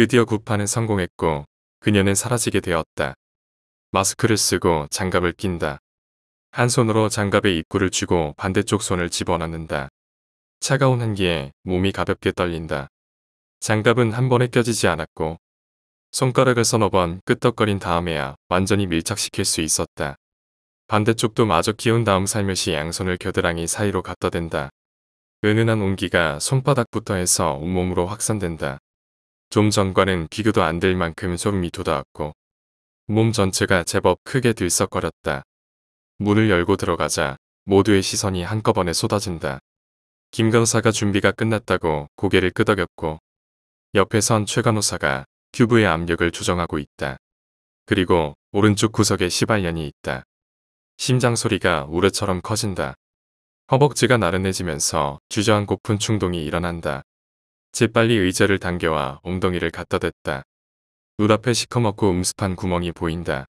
드디어 구판은 성공했고 그녀는 사라지게 되었다. 마스크를 쓰고 장갑을 낀다. 한 손으로 장갑의 입구를 쥐고 반대쪽 손을 집어넣는다. 차가운 한기에 몸이 가볍게 떨린다. 장갑은 한 번에 껴지지 않았고 손가락을 서너 번 끄떡거린 다음에야 완전히 밀착시킬 수 있었다. 반대쪽도 마저 끼운 다음 살며시 양손을 겨드랑이 사이로 갖다 댄다. 은은한 온기가 손바닥부터 해서 온몸으로 확산된다. 좀 전과는 비교도 안 될 만큼 소름이 돋아왔고 몸 전체가 제법 크게 들썩거렸다. 문을 열고 들어가자 모두의 시선이 한꺼번에 쏟아진다. 김강사가 준비가 끝났다고 고개를 끄덕였고 옆에선 최 간호사가 큐브의 압력을 조정하고 있다. 그리고 오른쪽 구석에 시발년이 있다. 심장 소리가 우레처럼 커진다. 허벅지가 나른해지면서 주저앉고픈 충동이 일어난다. 재빨리 의자를 당겨와 엉덩이를 갖다 댔다. 눈앞에 시커멓고 음습한 구멍이 보인다.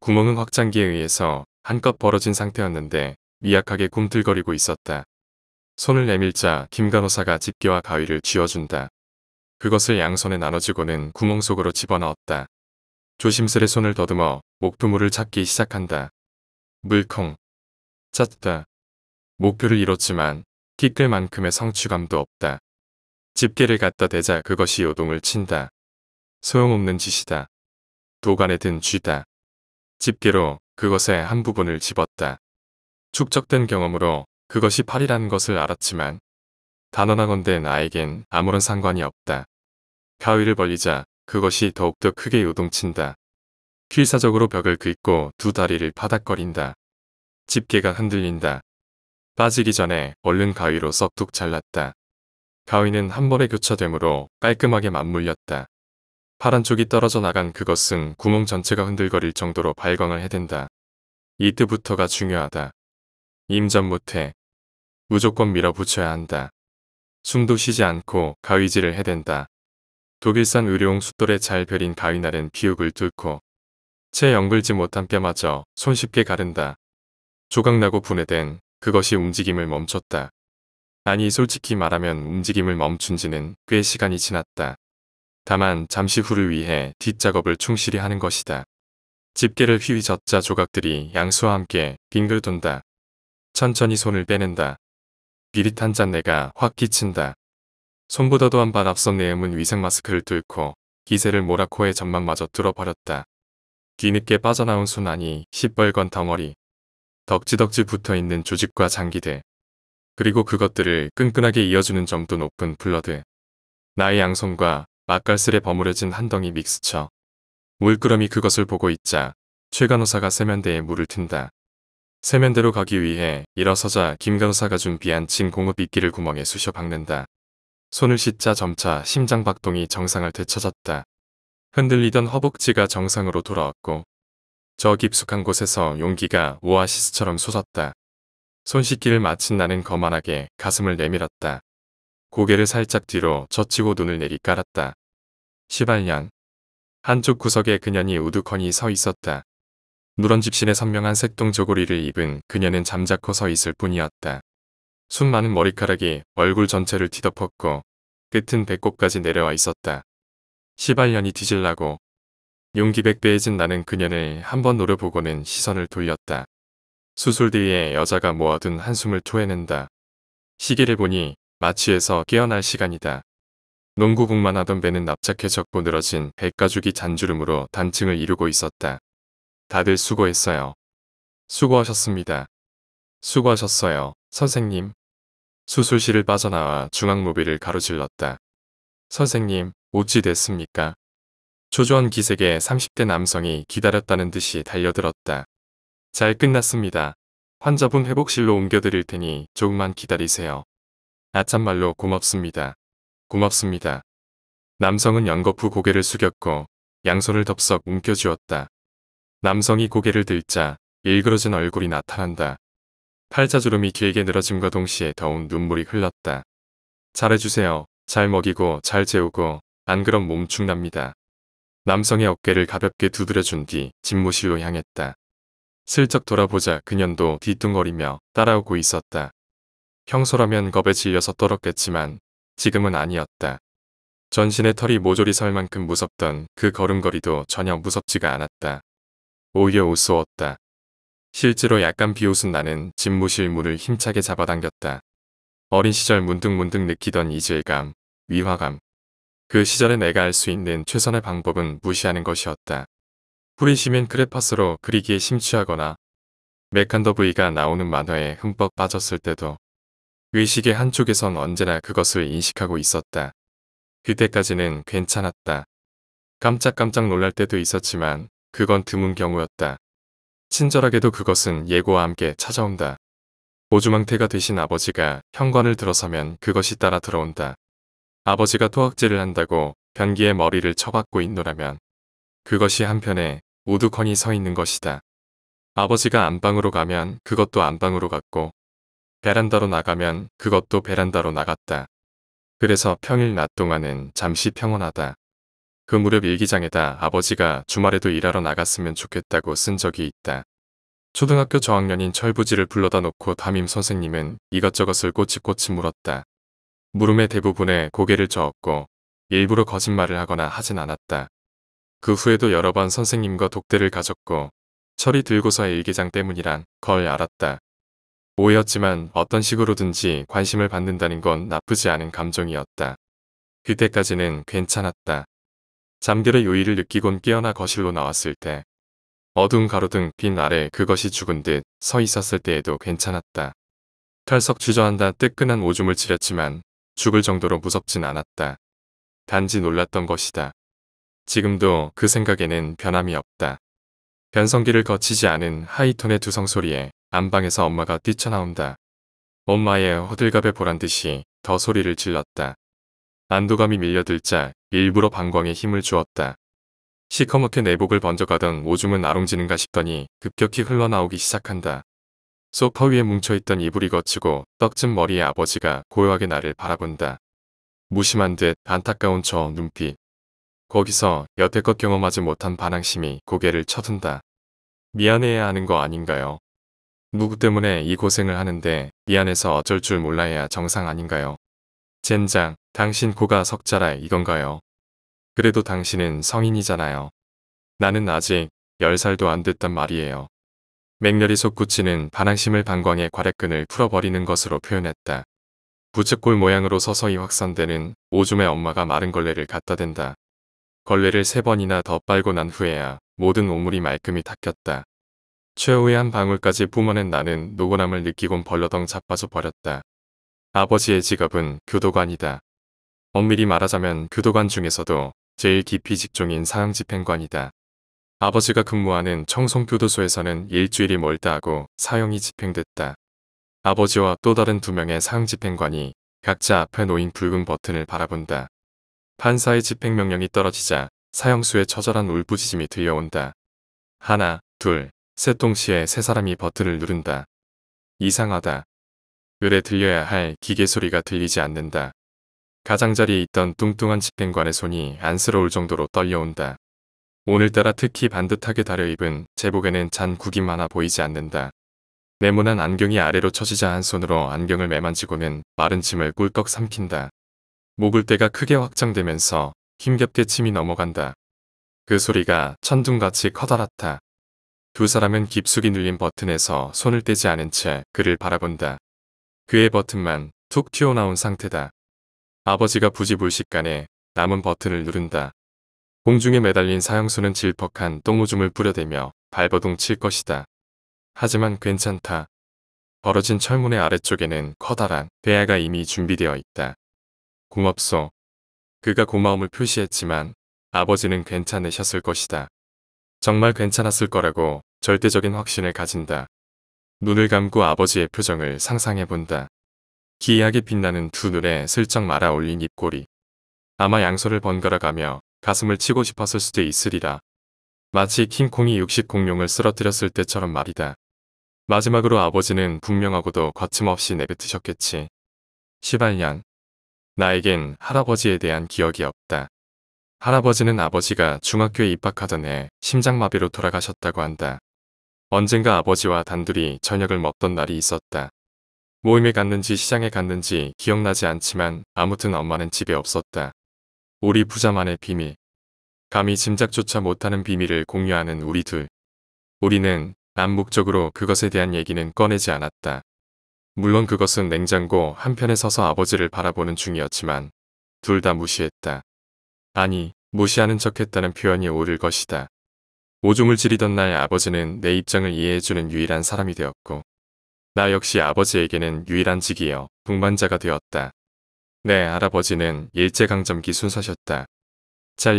구멍은 확장기에 의해서 한껏 벌어진 상태였는데 미약하게 꿈틀거리고 있었다. 손을 내밀자 김 간호사가 집게와 가위를 쥐어준다. 그것을 양손에 나눠주고는 구멍 속으로 집어넣었다. 조심스레 손을 더듬어 목두물을 찾기 시작한다. 물컹. 찾다. 목표를 잃었지만 티끌만큼의 성취감도 없다. 집게를 갖다 대자 그것이 요동을 친다. 소용없는 짓이다. 도간에 든 쥐다. 집게로 그것의 한 부분을 집었다. 축적된 경험으로 그것이 팔이라는 것을 알았지만 단언하건대 나에겐 아무런 상관이 없다. 가위를 벌리자 그것이 더욱더 크게 요동친다. 필사적으로 벽을 긁고 두 다리를 파닥거린다. 집게가 흔들린다. 빠지기 전에 얼른 가위로 썩둑 잘랐다. 가위는 한 번에 교차되므로 깔끔하게 맞물렸다. 파란 쪽이 떨어져 나간 그것은 구멍 전체가 흔들거릴 정도로 발광을 해댄다. 이때부터가 중요하다. 임전 못해. 무조건 밀어붙여야 한다. 숨도 쉬지 않고 가위질을 해댄다. 독일산 의료용 숫돌에 잘 베린 가위날은 비육을 뚫고 채 연글지 못한 뼈마저 손쉽게 가른다. 조각나고 분해된 그것이 움직임을 멈췄다. 아니 솔직히 말하면 움직임을 멈춘 지는 꽤 시간이 지났다. 다만 잠시 후를 위해 뒷작업을 충실히 하는 것이다. 집게를 휘휘젓자 조각들이 양수와 함께 빙글 돈다. 천천히 손을 빼낸다. 비릿한 잔내가확 끼친다. 손보다 도한 발 앞선 내음은 위생 마스크를 뚫고 기세를 몰아 코에 점막마저 뚫어버렸다. 뒤늦게 빠져나온 순환이 시뻘건 덩어리. 덕지덕지 붙어있는 조직과 장기들. 그리고 그것들을 끈끈하게 이어주는 점도 높은 블러드. 나의 양손과 맛깔슬에 버무려진 한 덩이 믹스처. 물끄러미 그것을 보고 있자 최간호사가 세면대에 물을 튼다. 세면대로 가기 위해 일어서자 김간호사가 준비한 진공업 미끼를 구멍에 쑤셔 박는다. 손을 씻자 점차 심장 박동이 정상을 되찾았다. 흔들리던 허벅지가 정상으로 돌아왔고 저 깊숙한 곳에서 용기가 오아시스처럼 솟았다. 손 씻기를 마친 나는 거만하게 가슴을 내밀었다. 고개를 살짝 뒤로 젖히고 눈을 내리 깔았다. 시발년. 한쪽 구석에 그년이 우두커니 서 있었다. 누런 집신의 선명한 색동 조고리를 입은 그녀는 잠자코 서 있을 뿐이었다. 숨 많은 머리카락이 얼굴 전체를 뒤덮었고 끝은 배꼽까지 내려와 있었다. 시발년이 뒤질라고 용기 백배해진 나는 그녀를 한번 노려보고는 시선을 돌렸다. 수술 뒤에 여자가 모아둔 한숨을 토해낸다. 시계를 보니 마취에서 깨어날 시간이다. 농구공만 하던 배는 납작해졌고 늘어진 배가죽이 잔주름으로 단층을 이루고 있었다. 다들 수고했어요. 수고하셨습니다. 수고하셨어요, 선생님. 수술실을 빠져나와 중앙무비를 가로질렀다. 선생님, 어찌 됐습니까? 초조한 기색의 30대 남성이 기다렸다는 듯이 달려들었다. 잘 끝났습니다. 환자분 회복실로 옮겨드릴 테니 조금만 기다리세요. 아참말로 고맙습니다. 고맙습니다. 남성은 연거푸 고개를 숙였고 양손을 덥석 움켜쥐었다. 남성이 고개를 들자 일그러진 얼굴이 나타난다. 팔자주름이 길게 늘어짐과 동시에 더운 눈물이 흘렀다. 잘해주세요. 잘 먹이고 잘 재우고 안 그럼 몸충납니다. 남성의 어깨를 가볍게 두드려준 뒤 집무실로 향했다. 슬쩍 돌아보자 그년도 뒤뚱거리며 따라오고 있었다. 평소라면 겁에 질려서 떨었겠지만 지금은 아니었다. 전신의 털이 모조리 설 만큼 무섭던 그 걸음걸이도 전혀 무섭지가 않았다. 오히려 우스웠다. 실제로 약간 비웃은 나는 집무실 문을 힘차게 잡아당겼다. 어린 시절 문득문득 느끼던 이질감, 위화감. 그 시절에 내가 할 수 있는 최선의 방법은 무시하는 것이었다. 후리시민 크레파스로 그리기에 심취하거나 맥칸더브이가 나오는 만화에 흠뻑 빠졌을 때도 의식의 한쪽에선 언제나 그것을 인식하고 있었다. 그때까지는 괜찮았다. 깜짝깜짝 놀랄 때도 있었지만 그건 드문 경우였다. 친절하게도 그것은 예고와 함께 찾아온다. 오주망태가 되신 아버지가 현관을 들어서면 그것이 따라 들어온다. 아버지가 토악질을 한다고 변기에 머리를 쳐박고 있노라면 그것이 한편에 오두커니 서 있는 것이다. 아버지가 안방으로 가면 그것도 안방으로 갔고 베란다로 나가면 그것도 베란다로 나갔다. 그래서 평일 낮 동안은 잠시 평온하다. 그 무렵 일기장에다 아버지가 주말에도 일하러 나갔으면 좋겠다고 쓴 적이 있다. 초등학교 저학년인 철부지를 불러다 놓고 담임 선생님은 이것저것을 꼬치꼬치 물었다. 물음의 대부분에 고개를 저었고 일부러 거짓말을 하거나 하진 않았다. 그 후에도 여러 번 선생님과 독대를 가졌고 철이 들고서의 일기장 때문이란 걸 알았다. 오해였지만 어떤 식으로든지 관심을 받는다는 건 나쁘지 않은 감정이었다. 그때까지는 괜찮았다. 잠결의 요일을 느끼곤 깨어나 거실로 나왔을 때 어두운 가로등 빈 아래 그것이 죽은 듯 서 있었을 때에도 괜찮았다. 털썩 주저한다 뜨끈한 오줌을 지렸지만 죽을 정도로 무섭진 않았다. 단지 놀랐던 것이다. 지금도 그 생각에는 변함이 없다. 변성기를 거치지 않은 하이톤의 두성 소리에 안방에서 엄마가 뛰쳐나온다. 엄마의 허들갑에 보란 듯이 더 소리를 질렀다. 안도감이 밀려들자 일부러 방광에 힘을 주었다. 시커멓게 내복을 번져가던 오줌은 아롱지는가 싶더니 급격히 흘러나오기 시작한다. 소파 위에 뭉쳐있던 이불이 거치고 떡진 머리의 아버지가 고요하게 나를 바라본다. 무심한 듯 안타까운 저 눈빛. 거기서 여태껏 경험하지 못한 반항심이 고개를 쳐든다. 미안해야 하는 거 아닌가요? 누구 때문에 이 고생을 하는데 미안해서 어쩔 줄 몰라야 정상 아닌가요? 젠장, 당신 고가 석자라 이건가요? 그래도 당신은 성인이잖아요. 나는 아직 열살도안 됐단 말이에요. 맹렬히 솟구치는 반항심을 방광의 과략근을 풀어버리는 것으로 표현했다. 부채꼴 모양으로 서서히 확산되는 오줌의 엄마가 마른 걸레를 갖다 댄다. 걸레를 세 번이나 더 빨고 난 후에야 모든 오물이 말끔히 닦였다. 최후의 한 방울까지 뿜어낸 나는 노곤함을 느끼곤 벌러덩 자빠져 버렸다. 아버지의 직업은 교도관이다. 엄밀히 말하자면 교도관 중에서도 제일 깊이 직종인 사형집행관이다. 아버지가 근무하는 청송교도소에서는 일주일이 멀다 하고 사형이 집행됐다. 아버지와 또 다른 두 명의 사형집행관이 각자 앞에 놓인 붉은 버튼을 바라본다. 판사의 집행명령이 떨어지자 사형수의 처절한 울부짖음이 들려온다. 하나, 둘, 셋 동시에 세 사람이 버튼을 누른다. 이상하다. 을에 들려야 할 기계 소리가 들리지 않는다. 가장자리에 있던 뚱뚱한 집행관의 손이 안쓰러울 정도로 떨려온다. 오늘따라 특히 반듯하게 다려입은 제복에는 잔 구김 하나 보이지 않는다. 네모난 안경이 아래로 처지자 한 손으로 안경을 매만지고는 마른 침을 꿀꺽 삼킨다. 목을대가 크게 확장되면서 힘겹게 침이 넘어간다. 그 소리가 천둥같이 커다랗다. 두 사람은 깊숙이 눌린 버튼에서 손을 떼지 않은 채 그를 바라본다. 그의 버튼만 툭 튀어나온 상태다. 아버지가 부지불식간에 남은 버튼을 누른다. 공중에 매달린 사형수는 질퍽한 똥오줌을 뿌려대며 발버둥 칠 것이다. 하지만 괜찮다. 벌어진 철문의 아래쪽에는 커다란 배아가 이미 준비되어 있다. 고맙소. 그가 고마움을 표시했지만 아버지는 괜찮으셨을 것이다. 정말 괜찮았을 거라고 절대적인 확신을 가진다. 눈을 감고 아버지의 표정을 상상해본다. 기이하게 빛나는 두 눈에 슬쩍 말아 올린 입꼬리. 아마 양소를 번갈아 가며 가슴을 치고 싶었을 수도 있으리라. 마치 킹콩이 육식 공룡을 쓰러뜨렸을 때처럼 말이다. 마지막으로 아버지는 분명하고도 거침없이 내뱉으셨겠지. 시발년, 나에겐 할아버지에 대한 기억이 없다. 할아버지는 아버지가 중학교에 입학하던 해 심장마비로 돌아가셨다고 한다. 언젠가 아버지와 단둘이 저녁을 먹던 날이 있었다. 모임에 갔는지 시장에 갔는지 기억나지 않지만 아무튼 엄마는 집에 없었다. 우리 부자만의 비밀. 감히 짐작조차 못하는 비밀을 공유하는 우리 둘. 우리는 암묵적으로 그것에 대한 얘기는 꺼내지 않았다. 물론 그것은 냉장고 한편에 서서 아버지를 바라보는 중이었지만 둘 다 무시했다. 아니, 무시하는 척했다는 표현이 옳을 것이다. 오줌을 지리던 날 아버지는 내 입장을 이해해주는 유일한 사람이 되었고 나 역시 아버지에게는 유일한 직이여북만자가 되었다. 내 네, 할아버지는 일제강점기 순서셨다잘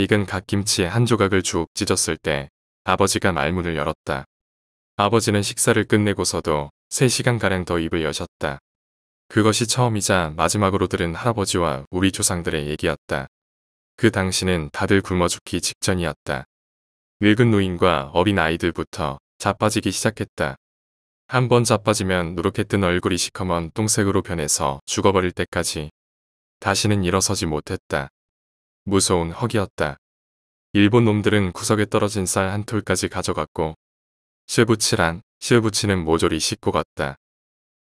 익은 갓김치 한 조각을 쭉 찢었을 때 아버지가 말문을 열었다. 아버지는 식사를 끝내고서도 3시간가량 더 입을 여셨다. 그것이 처음이자 마지막으로 들은 할아버지와 우리 조상들의 얘기였다. 그 당시는 다들 굶어 죽기 직전이었다. 늙은 노인과 어린 아이들부터 자빠지기 시작했다. 한 번 자빠지면 누렇게 뜬 얼굴이 시커먼 똥색으로 변해서 죽어버릴 때까지 다시는 일어서지 못했다. 무서운 허기였다 일본 놈들은 구석에 떨어진 쌀 한 톨까지 가져갔고 쇠부칠한 실붙이는 모조리 씻고 갔다.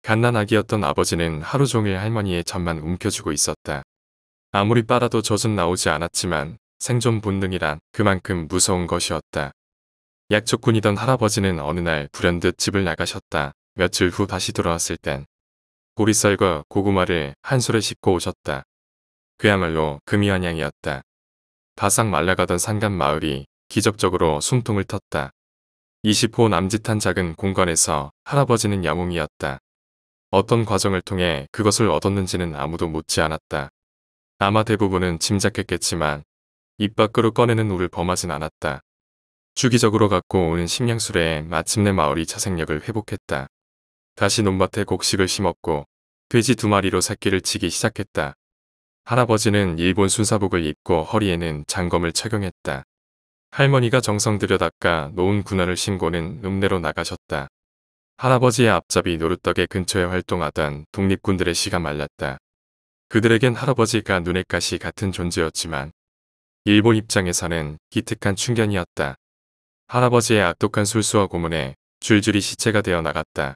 갓난아기였던 아버지는 하루 종일 할머니의 잠만 움켜쥐고 있었다. 아무리 빨아도 젖은 나오지 않았지만 생존 본능이란 그만큼 무서운 것이었다. 약초꾼이던 할아버지는 어느 날 불현듯 집을 나가셨다. 며칠 후 다시 돌아왔을 땐 보리쌀과 고구마를 한 술에 씹고 오셨다. 그야말로 금이한양이었다. 바싹 말라가던 산간 마을이 기적적으로 숨통을 텄다. 20호 남짓한 작은 공간에서 할아버지는 야몽이었다. 어떤 과정을 통해 그것을 얻었는지는 아무도 묻지 않았다. 아마 대부분은 짐작했겠지만 입 밖으로 꺼내는 우를 범하진 않았다. 주기적으로 갖고 오는 식량술에 마침내 마을이 자생력을 회복했다. 다시 논밭에 곡식을 심었고 돼지 두 마리로 새끼를 치기 시작했다. 할아버지는 일본 순사복을 입고 허리에는 장검을 착용했다. 할머니가 정성 들여 닦아 놓은 군화를 신고는 읍내로 나가셨다. 할아버지의 앞잡이 노릇덕에 근처에 활동하던 독립군들의 시가 말랐다. 그들에겐 할아버지가 눈의 가시 같은 존재였지만 일본 입장에서는 기특한 충견이었다. 할아버지의 악독한 술수와 고문에 줄줄이 시체가 되어 나갔다.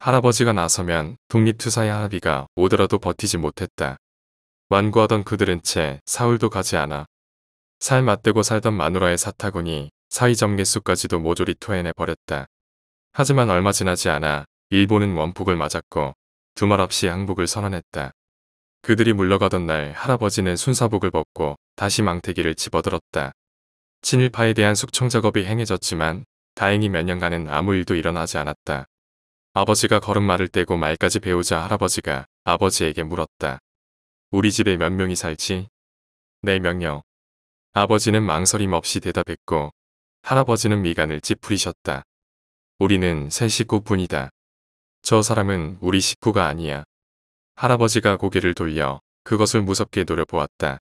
할아버지가 나서면 독립투사의 할아비가 오더라도 버티지 못했다. 완고하던 그들은 채 사흘도 가지 않아 살 맞대고 살던 마누라의 사타구니 사이점 개수까지도 모조리 토해내버렸다. 하지만 얼마 지나지 않아 일본은 원폭을 맞았고 두말없이 항복을 선언했다. 그들이 물러가던 날 할아버지는 순사복을 벗고 다시 망태기를 집어들었다. 친일파에 대한 숙청 작업이 행해졌지만 다행히 몇 년간은 아무 일도 일어나지 않았다. 아버지가 걸음마를 떼고 말까지 배우자 할아버지가 아버지에게 물었다. 우리 집에 몇 명이 살지? 네 명요. 아버지는 망설임 없이 대답했고 할아버지는 미간을 찌푸리셨다. 우리는 세 식구뿐이다. 저 사람은 우리 식구가 아니야. 할아버지가 고개를 돌려 그것을 무섭게 노려보았다.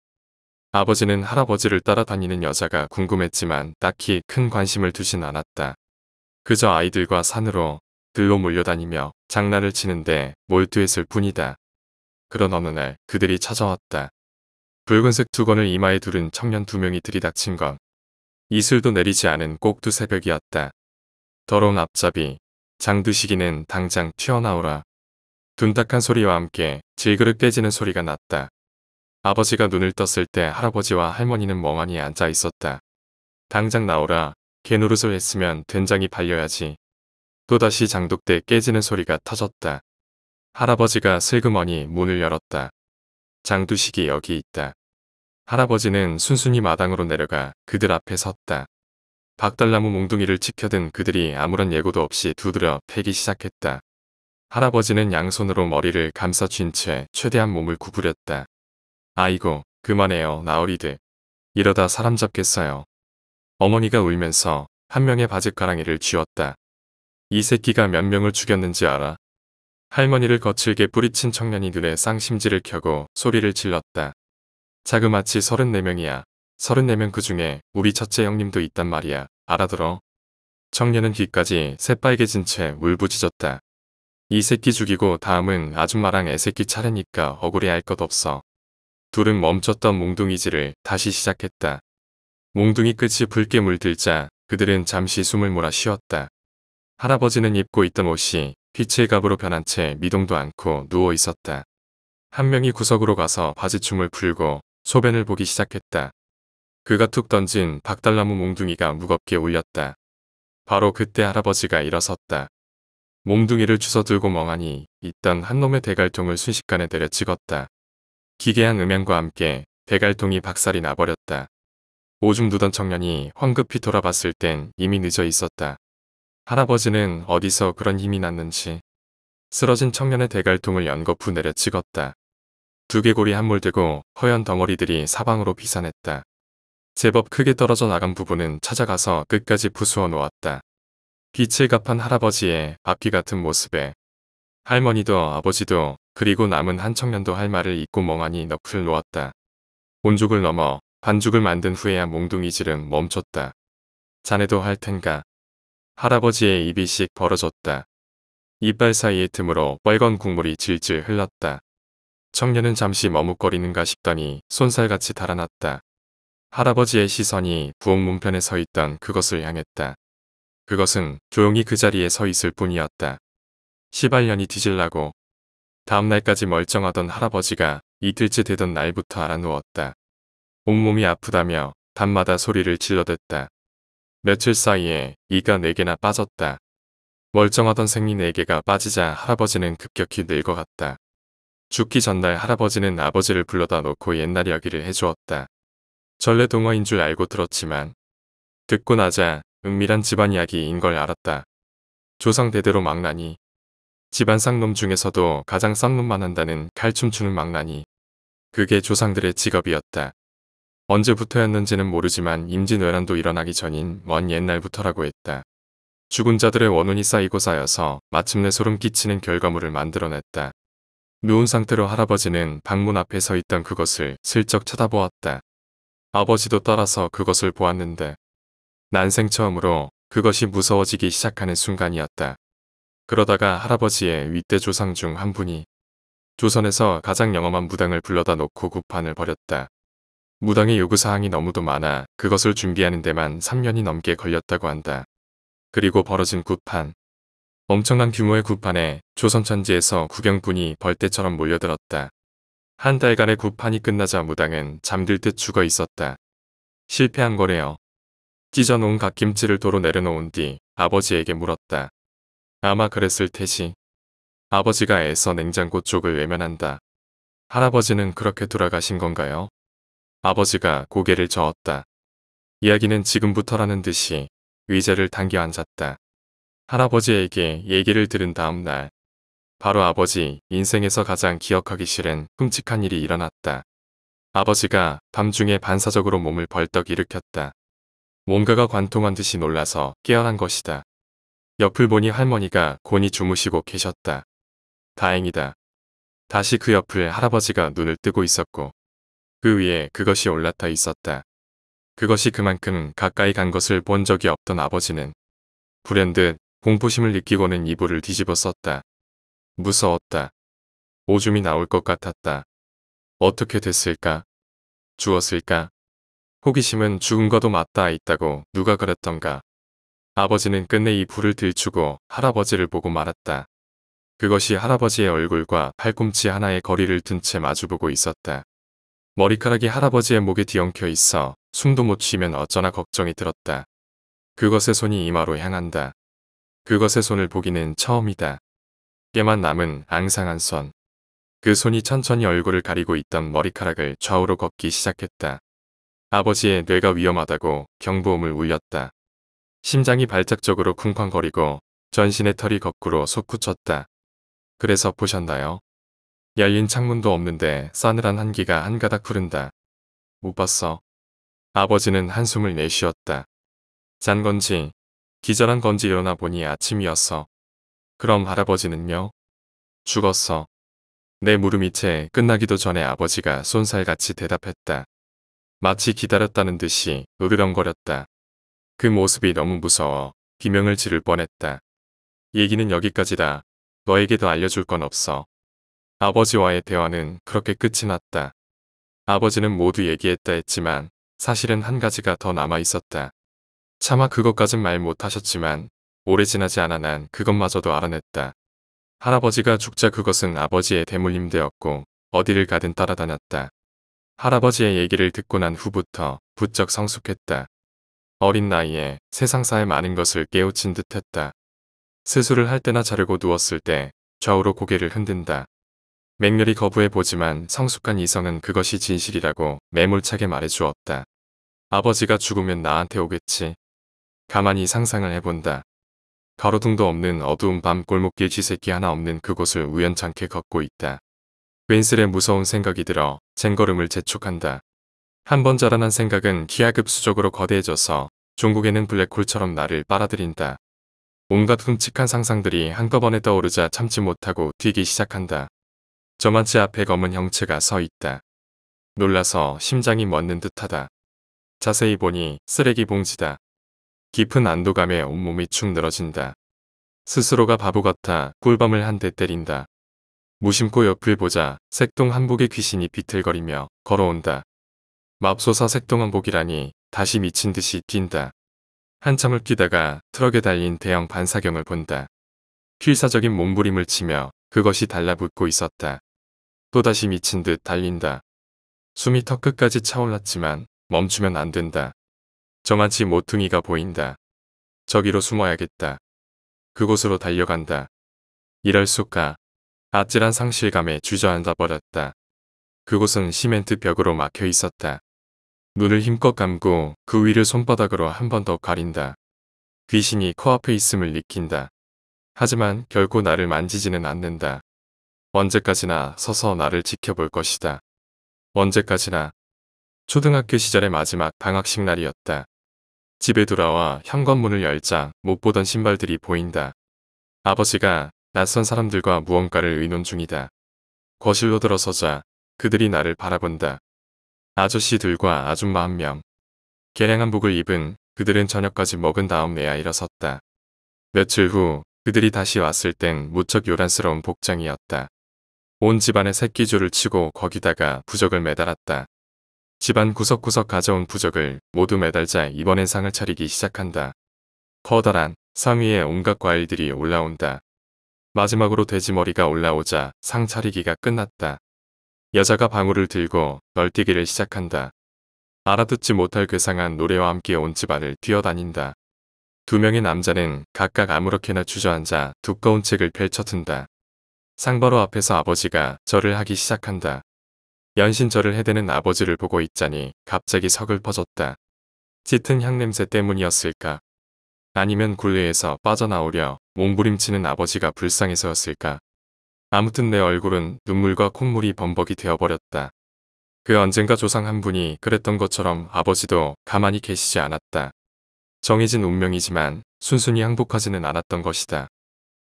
아버지는 할아버지를 따라다니는 여자가 궁금했지만 딱히 큰 관심을 두진 않았다. 그저 아이들과 산으로 들로 몰려다니며 장난을 치는데 몰두했을 뿐이다. 그런 어느 날 그들이 찾아왔다. 붉은색 두건을 이마에 두른 청년 두 명이 들이닥친 것. 이슬도 내리지 않은 꼭두 새벽이었다. 더러운 앞잡이, 장두식이는 당장 튀어나오라. 둔탁한 소리와 함께 질그릇 깨지는 소리가 났다. 아버지가 눈을 떴을 때 할아버지와 할머니는 멍하니 앉아 있었다. 당장 나오라. 개노릇을 했으면 된장이 발려야지. 또다시 장독대 깨지는 소리가 터졌다. 할아버지가 슬그머니 문을 열었다. 장두식이 여기 있다. 할아버지는 순순히 마당으로 내려가 그들 앞에 섰다. 박달나무 몽둥이를 치켜든 그들이 아무런 예고도 없이 두드려 패기 시작했다. 할아버지는 양손으로 머리를 감싸 쥔 채 최대한 몸을 구부렸다. 아이고 그만해요 나으리들. 이러다 사람 잡겠어요. 어머니가 울면서 한 명의 바짓가랑이를 쥐었다. 이 새끼가 몇 명을 죽였는지 알아? 할머니를 거칠게 뿌리친 청년이 눈에 쌍심지를 켜고 소리를 질렀다. 자그마치 34명이야. 34명 그 중에 우리 첫째 형님도 있단 말이야. 알아들어. 청년은 귀까지 새빨개진 채 울부짖었다. 이 새끼 죽이고 다음은 아줌마랑 애새끼 차례니까 억울해할 것 없어. 둘은 멈췄던 몽둥이질을 다시 시작했다. 몽둥이 끝이 붉게 물들자 그들은 잠시 숨을 몰아 쉬었다. 할아버지는 입고 있던 옷이 빛의 갑으로 변한 채 미동도 않고 누워 있었다. 한 명이 구석으로 가서 바지춤을 풀고 소변을 보기 시작했다. 그가 툭 던진 박달나무 몽둥이가 무겁게 울렸다. 바로 그때 할아버지가 일어섰다. 몽둥이를 주워들고 멍하니 있던 한 놈의 대갈통을 순식간에 내려찍었다. 기괴한 음향과 함께 대갈통이 박살이 나버렸다. 오줌 누던 청년이 황급히 돌아봤을 땐 이미 늦어 있었다. 할아버지는 어디서 그런 힘이 났는지 쓰러진 청년의 대갈통을 연거푸 내려찍었다. 두개골이 함몰되고 허연 덩어리들이 사방으로 비산했다. 제법 크게 떨어져 나간 부분은 찾아가서 끝까지 부수어 놓았다. 빛을 갚은 할아버지의 앞귀 같은 모습에 할머니도 아버지도 그리고 남은 한 청년도 할 말을 잊고 멍하니 넋을 놓았다. 온죽을 넘어 반죽을 만든 후에야 몽둥이 질은 멈췄다. 자네도 할 텐가. 할아버지의 입이씩 벌어졌다. 이빨 사이의 틈으로 빨간 국물이 질질 흘렀다. 청년은 잠시 머뭇거리는가 싶더니 손살같이 달아났다. 할아버지의 시선이 부엌 문편에 서 있던 그것을 향했다. 그것은 조용히 그 자리에 서 있을 뿐이었다. 시발년이 뒤질라고. 다음날까지 멀쩡하던 할아버지가 이틀째 되던 날부터 알아누웠다. 온몸이 아프다며 밤마다 소리를 질러댔다. 며칠 사이에 이가 4개나 빠졌다. 멀쩡하던 생리 4개가 빠지자 할아버지는 급격히 늙어갔다. 죽기 전날 할아버지는 아버지를 불러다 놓고 옛날 이야기를 해주었다. 전래 동화인 줄 알고 들었지만 듣고 나자 은밀한 집안 이야기인 걸 알았다. 조상대대로 망나니 집안 쌍놈 중에서도 가장 쌍놈만 한다는 칼춤추는 망나니 그게 조상들의 직업이었다. 언제부터였는지는 모르지만 임진왜란도 일어나기 전인 먼 옛날부터라고 했다. 죽은 자들의 원혼이 쌓이고 쌓여서 마침내 소름 끼치는 결과물을 만들어냈다. 누운 상태로 할아버지는 방문 앞에 서 있던 그것을 슬쩍 쳐다보았다. 아버지도 따라서 그것을 보았는데 난생 처음으로 그것이 무서워지기 시작하는 순간이었다. 그러다가 할아버지의 윗대 조상 중 한 분이 조선에서 가장 영험한 무당을 불러다 놓고 구판을 벌였다. 무당의 요구사항이 너무도 많아 그것을 준비하는 데만 3년이 넘게 걸렸다고 한다. 그리고 벌어진 구판, 엄청난 규모의 구판에 조선천지에서 구경꾼이 벌떼처럼 몰려들었다. 한 달간의 구판이 끝나자 무당은 잠들 듯 죽어 있었다. 실패한 거래요. 찢어놓은 갓김치를 도로 내려놓은 뒤 아버지에게 물었다. 아마 그랬을 테지. 아버지가 애써 냉장고 쪽을 외면한다. 할아버지는 그렇게 돌아가신 건가요? 아버지가 고개를 저었다. 이야기는 지금부터라는 듯이 의자를 당겨 앉았다. 할아버지에게 얘기를 들은 다음 날 바로 아버지 인생에서 가장 기억하기 싫은 끔찍한 일이 일어났다. 아버지가 밤중에 반사적으로 몸을 벌떡 일으켰다. 뭔가가 관통한 듯이 놀라서 깨어난 것이다. 옆을 보니 할머니가 곤히 주무시고 계셨다. 다행이다. 다시 그 옆을 할아버지가 눈을 뜨고 있었고 그 위에 그것이 올라타 있었다. 그것이 그만큼 가까이 간 것을 본 적이 없던 아버지는 불현듯 공포심을 느끼고는 이불을 뒤집어 썼다. 무서웠다. 오줌이 나올 것 같았다. 어떻게 됐을까? 죽었을까 호기심은 죽음과도 맞닿아 있다고 누가 그랬던가. 아버지는 끝내 이 불을 들추고 할아버지를 보고 말았다. 그것이 할아버지의 얼굴과 팔꿈치 하나의 거리를 둔채 마주보고 있었다. 머리카락이 할아버지의 목에 뒤엉켜 있어 숨도 못 쉬면 어쩌나 걱정이 들었다. 그것의 손이 이마로 향한다. 그것의 손을 보기는 처음이다. 깨만 남은 앙상한 선. 그 손이 천천히 얼굴을 가리고 있던 머리카락을 좌우로 걷기 시작했다. 아버지의 뇌가 위험하다고 경보음을 울렸다. 심장이 발작적으로 쿵쾅거리고 전신의 털이 거꾸로 솟구쳤다. 그래서 보셨나요? 열린 창문도 없는데 싸늘한 한기가 한가닥 흐른다. 못 봤어. 아버지는 한숨을 내쉬었다. 잔 건지 기절한 건지 일어나 보니 아침이었어. 그럼 할아버지는요? 죽었어. 내 물음이 채 끝나기도 전에 아버지가 쏜살같이 대답했다. 마치 기다렸다는 듯이 으르렁거렸다. 그 모습이 너무 무서워 비명을 지를 뻔했다. 얘기는 여기까지다. 너에게 더 알려줄 건 없어. 아버지와의 대화는 그렇게 끝이 났다. 아버지는 모두 얘기했다 했지만 사실은 한 가지가 더 남아 있었다. 차마 그것까진 말 못하셨지만 오래 지나지 않아 난 그것마저도 알아냈다. 할아버지가 죽자 그것은 아버지의 대물림되었고 어디를 가든 따라다녔다. 할아버지의 얘기를 듣고 난 후부터 부쩍 성숙했다. 어린 나이에 세상사에 많은 것을 깨우친 듯했다. 스수를할 때나 자르고 누웠을 때 좌우로 고개를 흔든다. 맹렬히 거부해보지만 성숙한 이성은 그것이 진실이라고 매몰차게 말해주었다. 아버지가 죽으면 나한테 오겠지. 가만히 상상을 해본다. 가로등도 없는 어두운 밤 골목길 지새끼 하나 없는 그곳을 우연찮게 걷고 있다. 웬슬의 무서운 생각이 들어 쟁걸음을 재촉한다. 한 번 자라난 생각은 기하급수적으로 거대해져서 종국에는 블랙홀처럼 나를 빨아들인다. 온갖 흠칙한 상상들이 한꺼번에 떠오르자 참지 못하고 뛰기 시작한다. 저만치 앞에 검은 형체가 서 있다. 놀라서 심장이 멎는 듯하다. 자세히 보니 쓰레기 봉지다. 깊은 안도감에 온몸이 축 늘어진다. 스스로가 바보 같아 꿀밤을 한 대 때린다. 무심코 옆을 보자 색동 한복의 귀신이 비틀거리며 걸어온다. 맙소사 색동 한복이라니 다시 미친 듯이 뛴다. 한참을 뛰다가 트럭에 달린 대형 반사경을 본다. 필사적인 몸부림을 치며 그것이 달라붙고 있었다. 또다시 미친 듯 달린다. 숨이 턱끝까지 차올랐지만 멈추면 안 된다. 저만치 모퉁이가 보인다. 저기로 숨어야겠다. 그곳으로 달려간다. 이럴 수가. 아찔한 상실감에 주저앉아 버렸다. 그곳은 시멘트 벽으로 막혀 있었다. 눈을 힘껏 감고 그 위를 손바닥으로 한 번 더 가린다. 귀신이 코앞에 있음을 느낀다. 하지만 결코 나를 만지지는 않는다. 언제까지나 서서 나를 지켜볼 것이다. 언제까지나 초등학교 시절의 마지막 방학식 날이었다. 집에 돌아와 현관문을 열자 못 보던 신발들이 보인다. 아버지가 낯선 사람들과 무언가를 의논 중이다. 거실로 들어서자 그들이 나를 바라본다. 아저씨들과 아줌마 한 명. 개량한 복을 입은 그들은 저녁까지 먹은 다음 내야 일어섰다. 며칠 후 그들이 다시 왔을 땐 무척 요란스러운 복장이었다. 온집안에 새끼줄을 치고 거기다가 부적을 매달았다. 집안 구석구석 가져온 부적을 모두 매달자 이번엔 상을 차리기 시작한다. 커다란 상 위에 온갖 과일들이 올라온다. 마지막으로 돼지머리가 올라오자 상 차리기가 끝났다. 여자가 방울을 들고 널뛰기를 시작한다. 알아듣지 못할 괴상한 그 노래와 함께 온 집안을 뛰어다닌다. 두 명의 남자는 각각 아무렇게나 주저앉아 두꺼운 책을 펼쳐든다. 상바로 앞에서 아버지가 절을 하기 시작한다. 연신절을 해대는 아버지를 보고 있자니 갑자기 서글 퍼졌다. 짙은 향냄새 때문이었을까? 아니면 굴레에서 빠져나오려 몸부림치는 아버지가 불쌍해서였을까? 아무튼 내 얼굴은 눈물과 콧물이 범벅이 되어버렸다. 그 언젠가 조상 한 분이 그랬던 것처럼 아버지도 가만히 계시지 않았다. 정해진 운명이지만 순순히 항복하지는 않았던 것이다.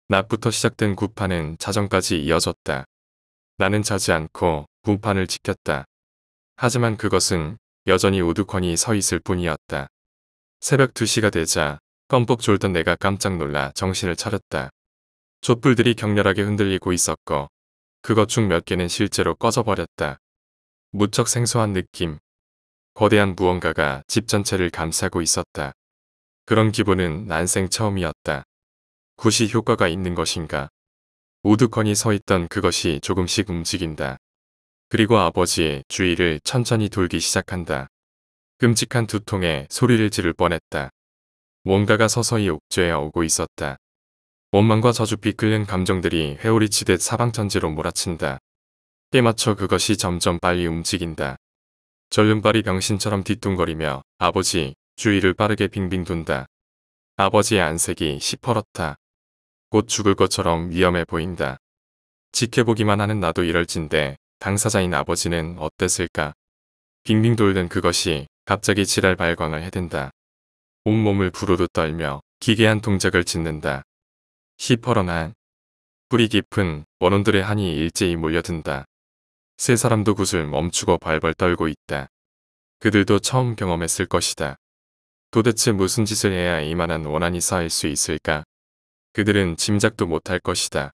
낮부터 시작된 구파는 자정까지 이어졌다. 나는 자지 않고 공판을 지켰다. 하지만 그것은 여전히 우두커니 서 있을 뿐이었다. 새벽 2시가 되자 껌뻑 졸던 내가 깜짝 놀라 정신을 차렸다. 촛불들이 격렬하게 흔들리고 있었고 그것 중 몇 개는 실제로 꺼져버렸다. 무척 생소한 느낌. 거대한 무언가가 집 전체를 감싸고 있었다. 그런 기분은 난생 처음이었다. 굿이 효과가 있는 것인가? 우두커니 서 있던 그것이 조금씩 움직인다. 그리고 아버지의 주위를 천천히 돌기 시작한다. 끔찍한 두통에 소리를 지를 뻔했다. 뭔가가 서서히 옥죄에 오고 있었다. 원망과 저주피 끓는 감정들이 회오리치듯 사방천지로 몰아친다. 때맞춰 그것이 점점 빨리 움직인다. 절름발이 병신처럼 뒤뚱거리며 아버지 주위를 빠르게 빙빙 돈다. 아버지의 안색이 시퍼렇다. 곧 죽을 것처럼 위험해 보인다. 지켜보기만 하는 나도 이럴진데 당사자인 아버지는 어땠을까? 빙빙 돌던 그것이 갑자기 지랄 발광을 해댄다. 온몸을 부르르 떨며 기괴한 동작을 짓는다. 시퍼런한 뿌리 깊은 원혼들의 한이 일제히 몰려든다. 세 사람도 구슬 멈추고 발벌 떨고 있다. 그들도 처음 경험했을 것이다. 도대체 무슨 짓을 해야 이만한 원한이 쌓일 수 있을까? 그들은 짐작도 못할 것이다.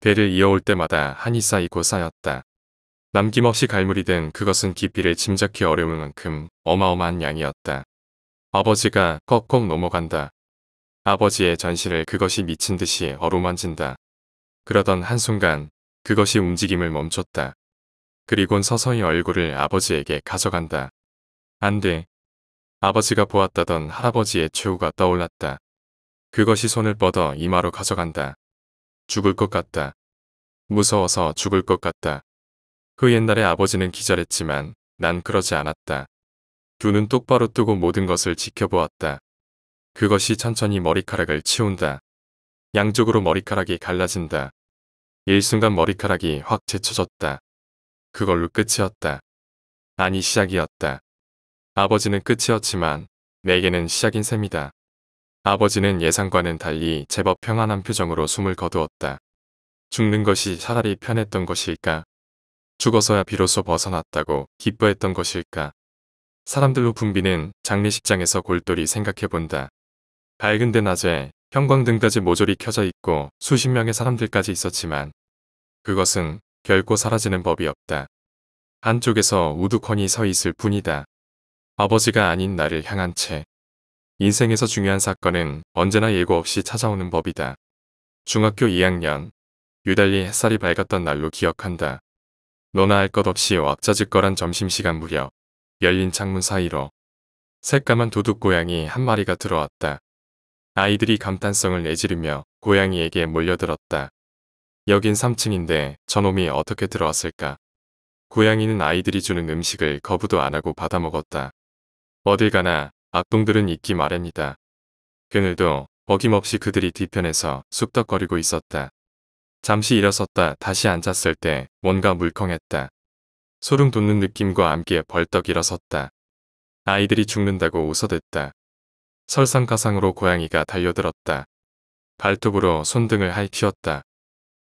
배를 이어올 때마다 한이 쌓이고 쌓였다. 남김없이 갈무리 된 그것은 깊이를 짐작히 어려운 만큼 어마어마한 양이었다. 아버지가 꺽꺽 넘어간다. 아버지의 전신을 그것이 미친 듯이 어루만진다. 그러던 한순간 그것이 움직임을 멈췄다. 그리곤 서서히 얼굴을 아버지에게 가져간다. 안 돼. 아버지가 보았다던 할아버지의 최후가 떠올랐다. 그것이 손을 뻗어 이마로 가져간다. 죽을 것 같다. 무서워서 죽을 것 같다. 그 옛날에 아버지는 기절했지만 난 그러지 않았다. 두 눈 똑바로 뜨고 모든 것을 지켜보았다. 그것이 천천히 머리카락을 치운다. 양쪽으로 머리카락이 갈라진다. 일순간 머리카락이 확 제쳐졌다. 그걸로 끝이었다. 아니 시작이었다. 아버지는 끝이었지만 내게는 시작인 셈이다. 아버지는 예상과는 달리 제법 평안한 표정으로 숨을 거두었다. 죽는 것이 차라리 편했던 것일까? 죽어서야 비로소 벗어났다고 기뻐했던 것일까. 사람들로 붐비는 장례식장에서 골똘히 생각해본다. 밝은 데 낮에 형광등까지 모조리 켜져 있고 수십 명의 사람들까지 있었지만 그것은 결코 사라지는 법이 없다. 한쪽에서 우두커니 서 있을 뿐이다. 아버지가 아닌 나를 향한 채. 인생에서 중요한 사건은 언제나 예고 없이 찾아오는 법이다. 중학교 2학년, 유달리 햇살이 밝았던 날로 기억한다. 너나 할 것 없이 왁자지껄한 점심시간 무렵 열린 창문 사이로 새까만 도둑 고양이 한 마리가 들어왔다. 아이들이 감탄성을 내지르며 고양이에게 몰려들었다. 여긴 3층인데 저놈이 어떻게 들어왔을까? 고양이는 아이들이 주는 음식을 거부도 안 하고 받아먹었다. 어딜 가나 악동들은 있기 마련이다. 그늘도 어김없이 그들이 뒤편에서 쑥덕거리고 있었다. 잠시 일어섰다 다시 앉았을 때 뭔가 물컹했다. 소름 돋는 느낌과 함께 벌떡 일어섰다. 아이들이 죽는다고 웃어댔다. 설상가상으로 고양이가 달려들었다. 발톱으로 손등을 할이키웠다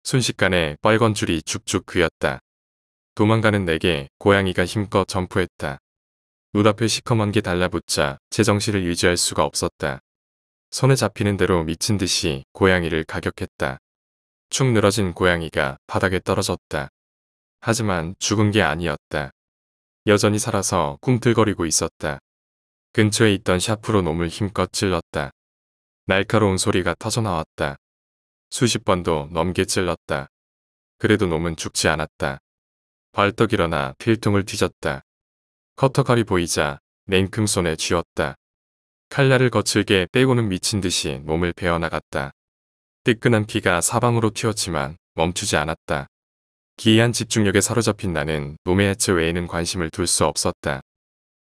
순식간에 빨간 줄이 쭉쭉 그였다. 도망가는 내게 고양이가 힘껏 점프했다. 눈앞에 시커먼 게 달라붙자 제정신을 유지할 수가 없었다. 손에 잡히는 대로 미친 듯이 고양이를 가격했다. 축 늘어진 고양이가 바닥에 떨어졌다. 하지만 죽은 게 아니었다. 여전히 살아서 꿈틀거리고 있었다. 근처에 있던 샤프로 놈을 힘껏 찔렀다. 날카로운 소리가 터져나왔다. 수십 번도 넘게 찔렀다. 그래도 놈은 죽지 않았다. 발떡 일어나 필통을 뒤졌다. 커터칼이 보이자 냉큼 손에 쥐었다. 칼날을 거칠게 빼고는 미친 듯이 몸을 베어나갔다. 뜨끈한 피가 사방으로 튀었지만 멈추지 않았다. 기이한 집중력에 사로잡힌 나는 몸의 해체 외에는 관심을 둘 수 없었다.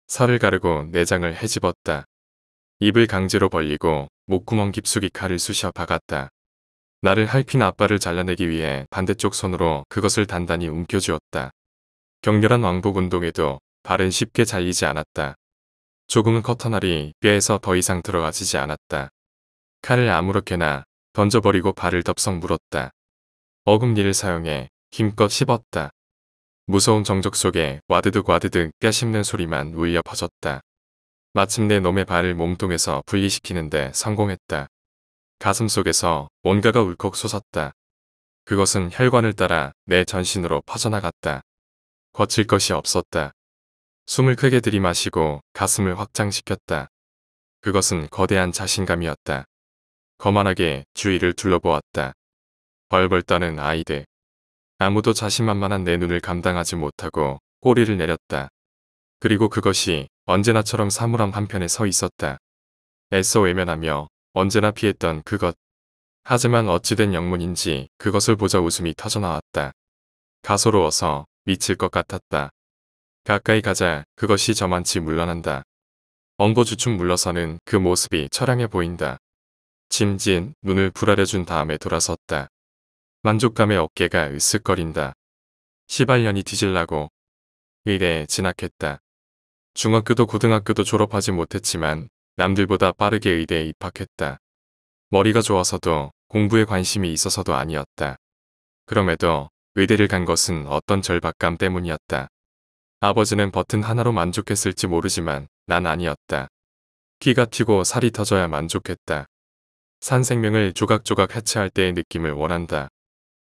살을 가르고 내장을 헤집었다. 입을 강제로 벌리고 목구멍 깊숙이 칼을 쑤셔 박았다. 나를 핥힌 아빠를 잘라내기 위해 반대쪽 손으로 그것을 단단히 움켜쥐었다. 격렬한 왕복 운동에도 발은 쉽게 잘리지 않았다. 조금은 커터날이 뼈에서 더 이상 들어가지지 않았다. 칼을 아무렇게나 던져버리고 발을 덥석 물었다. 어금니를 사용해 힘껏 씹었다. 무서운 정적 속에 와드득 와드득 깨씹는 소리만 울려 퍼졌다. 마침내 놈의 발을 몸통에서 분리시키는데 성공했다. 가슴 속에서 뭔가가 울컥 솟았다. 그것은 혈관을 따라 내 전신으로 퍼져나갔다. 거칠 것이 없었다. 숨을 크게 들이마시고 가슴을 확장시켰다. 그것은 거대한 자신감이었다. 거만하게 주위를 둘러보았다. 벌벌 떠는 아이들. 아무도 자신만만한 내 눈을 감당하지 못하고 꼬리를 내렸다. 그리고 그것이 언제나처럼 사물함 한편에 서 있었다. 애써 외면하며 언제나 피했던 그것. 하지만 어찌된 영문인지 그것을 보자 웃음이 터져나왔다. 가소로워서 미칠 것 같았다. 가까이 가자 그것이 저만치 물러난다. 엉거주춤 물러서는 그 모습이 처량해 보인다. 짐진 눈을 불아려준 다음에 돌아섰다. 만족감에 어깨가 으쓱거린다. 시발년이 뒤질라고 의대에 진학했다. 중학교도 고등학교도 졸업하지 못했지만 남들보다 빠르게 의대에 입학했다. 머리가 좋아서도 공부에 관심이 있어서도 아니었다. 그럼에도 의대를 간 것은 어떤 절박감 때문이었다. 아버지는 버튼 하나로 만족했을지 모르지만 난 아니었다. 키가 튀고 살이 터져야 만족했다. 산 생명을 조각조각 해체할 때의 느낌을 원한다.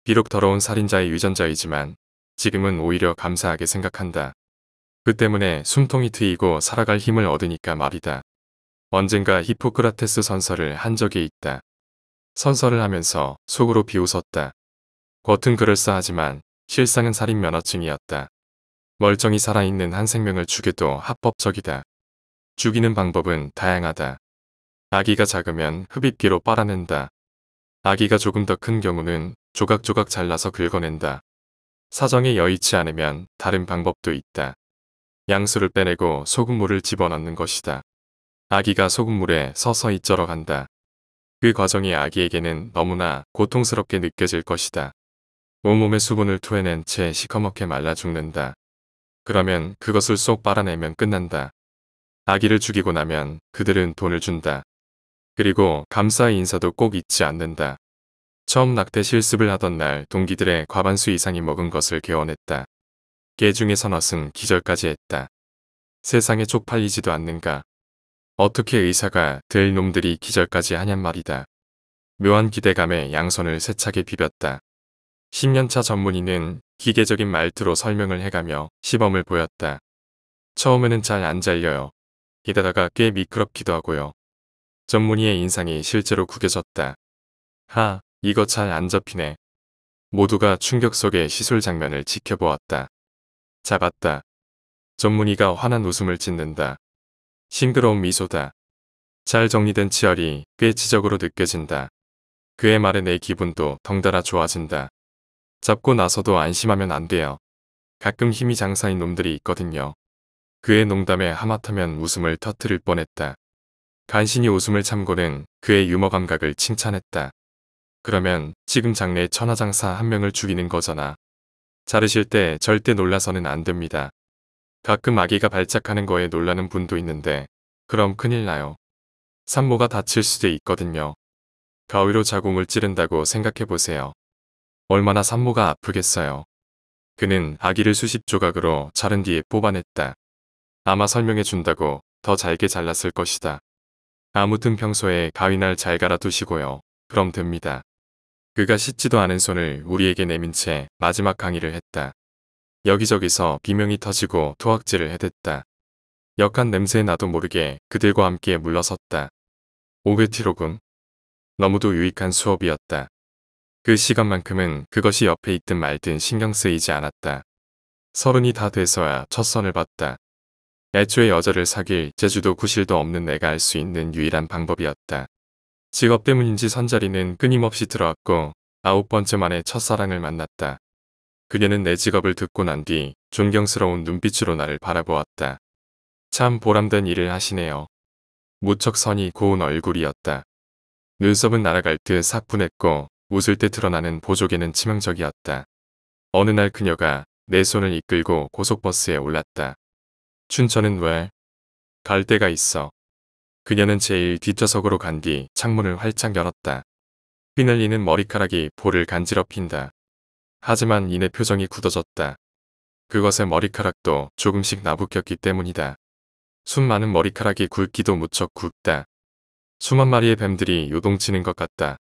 비록 더러운 살인자의 유전자이지만 지금은 오히려 감사하게 생각한다. 그 때문에 숨통이 트이고 살아갈 힘을 얻으니까 말이다. 언젠가 히포크라테스 선서를 한 적이 있다. 선서를 하면서 속으로 비웃었다. 겉은 그럴싸하지만 실상은 살인 면허증이었다. 멀쩡히 살아있는 한 생명을 죽여도 합법적이다. 죽이는 방법은 다양하다. 아기가 작으면 흡입기로 빨아낸다. 아기가 조금 더 큰 경우는 조각조각 잘라서 긁어낸다. 사정이 여의치 않으면 다른 방법도 있다. 양수를 빼내고 소금물을 집어넣는 것이다. 아기가 소금물에 서서히 쩔어간다. 그 과정이 아기에게는 너무나 고통스럽게 느껴질 것이다. 온몸의 수분을 토해낸 채 시커멓게 말라 죽는다. 그러면 그것을 쏙 빨아내면 끝난다. 아기를 죽이고 나면 그들은 돈을 준다. 그리고 감사 인사도 꼭 잊지 않는다. 처음 낙태 실습을 하던 날 동기들의 과반수 이상이 먹은 것을 개원했다. 개 중에 선어승 기절까지 했다. 세상에 쪽팔리지도 않는가. 어떻게 의사가 될 놈들이 기절까지 하냔 말이다. 묘한 기대감에 양손을 세차게 비볐다. 10년차 전문의는 기계적인 말투로 설명을 해가며 시범을 보였다. 처음에는 잘 안 잘려요. 게다가 꽤 미끄럽기도 하고요. 전문의의 인상이 실제로 구겨졌다. 하, 이거 잘 안잡히네 모두가 충격 속의 시술 장면을 지켜보았다. 잡았다. 전문의가 환한 웃음을 짓는다. 싱그러운 미소다. 잘 정리된 치열이 꽤 지적으로 느껴진다. 그의 말에 내 기분도 덩달아 좋아진다. 잡고 나서도 안심하면 안 돼요. 가끔 힘이 장사인 놈들이 있거든요. 그의 농담에 하마터면 웃음을 터트릴 뻔했다. 간신히 웃음을 참고는 그의 유머 감각을 칭찬했다. 그러면 지금 장래 천하장사 한 명을 죽이는 거잖아. 자르실 때 절대 놀라서는 안 됩니다. 가끔 아기가 발작하는 거에 놀라는 분도 있는데 그럼 큰일 나요. 산모가 다칠 수도 있거든요. 가위로 자궁을 찌른다고 생각해보세요. 얼마나 산모가 아프겠어요. 그는 아기를 수십 조각으로 자른 뒤에 뽑아냈다. 아마 설명해준다고 더 잘게 잘랐을 것이다. 아무튼 평소에 가위날 잘 갈아두시고요. 그럼 됩니다. 그가 씻지도 않은 손을 우리에게 내민 채 마지막 강의를 했다. 여기저기서 비명이 터지고 토악질을 해댔다. 역한 냄새 나도 모르게 그들과 함께 물러섰다. 오베티로군. 너무도 유익한 수업이었다. 그 시간만큼은 그것이 옆에 있든 말든 신경 쓰이지 않았다. 서른이 다 돼서야 첫 선을 봤다. 애초에 여자를 사귈 제주도 구실도 없는 내가 알 수 있는 유일한 방법이었다. 직업 때문인지 선자리는 끊임없이 들어왔고 아홉 번째 만에 첫사랑을 만났다. 그녀는 내 직업을 듣고 난 뒤 존경스러운 눈빛으로 나를 바라보았다. 참 보람된 일을 하시네요. 무척 선이 고운 얼굴이었다. 눈썹은 날아갈 듯 사뿐했고 웃을 때 드러나는 보조개는 치명적이었다. 어느 날 그녀가 내 손을 이끌고 고속버스에 올랐다. 춘천은 왜? 갈 데가 있어. 그녀는 제일 뒷좌석으로 간 뒤 창문을 활짝 열었다. 휘날리는 머리카락이 볼을 간지럽힌다. 하지만 이내 표정이 굳어졌다. 그것의 머리카락도 조금씩 나부꼈기 때문이다. 숨 많은 머리카락이 굵기도 무척 굵다. 수만 마리의 뱀들이 요동치는 것 같다.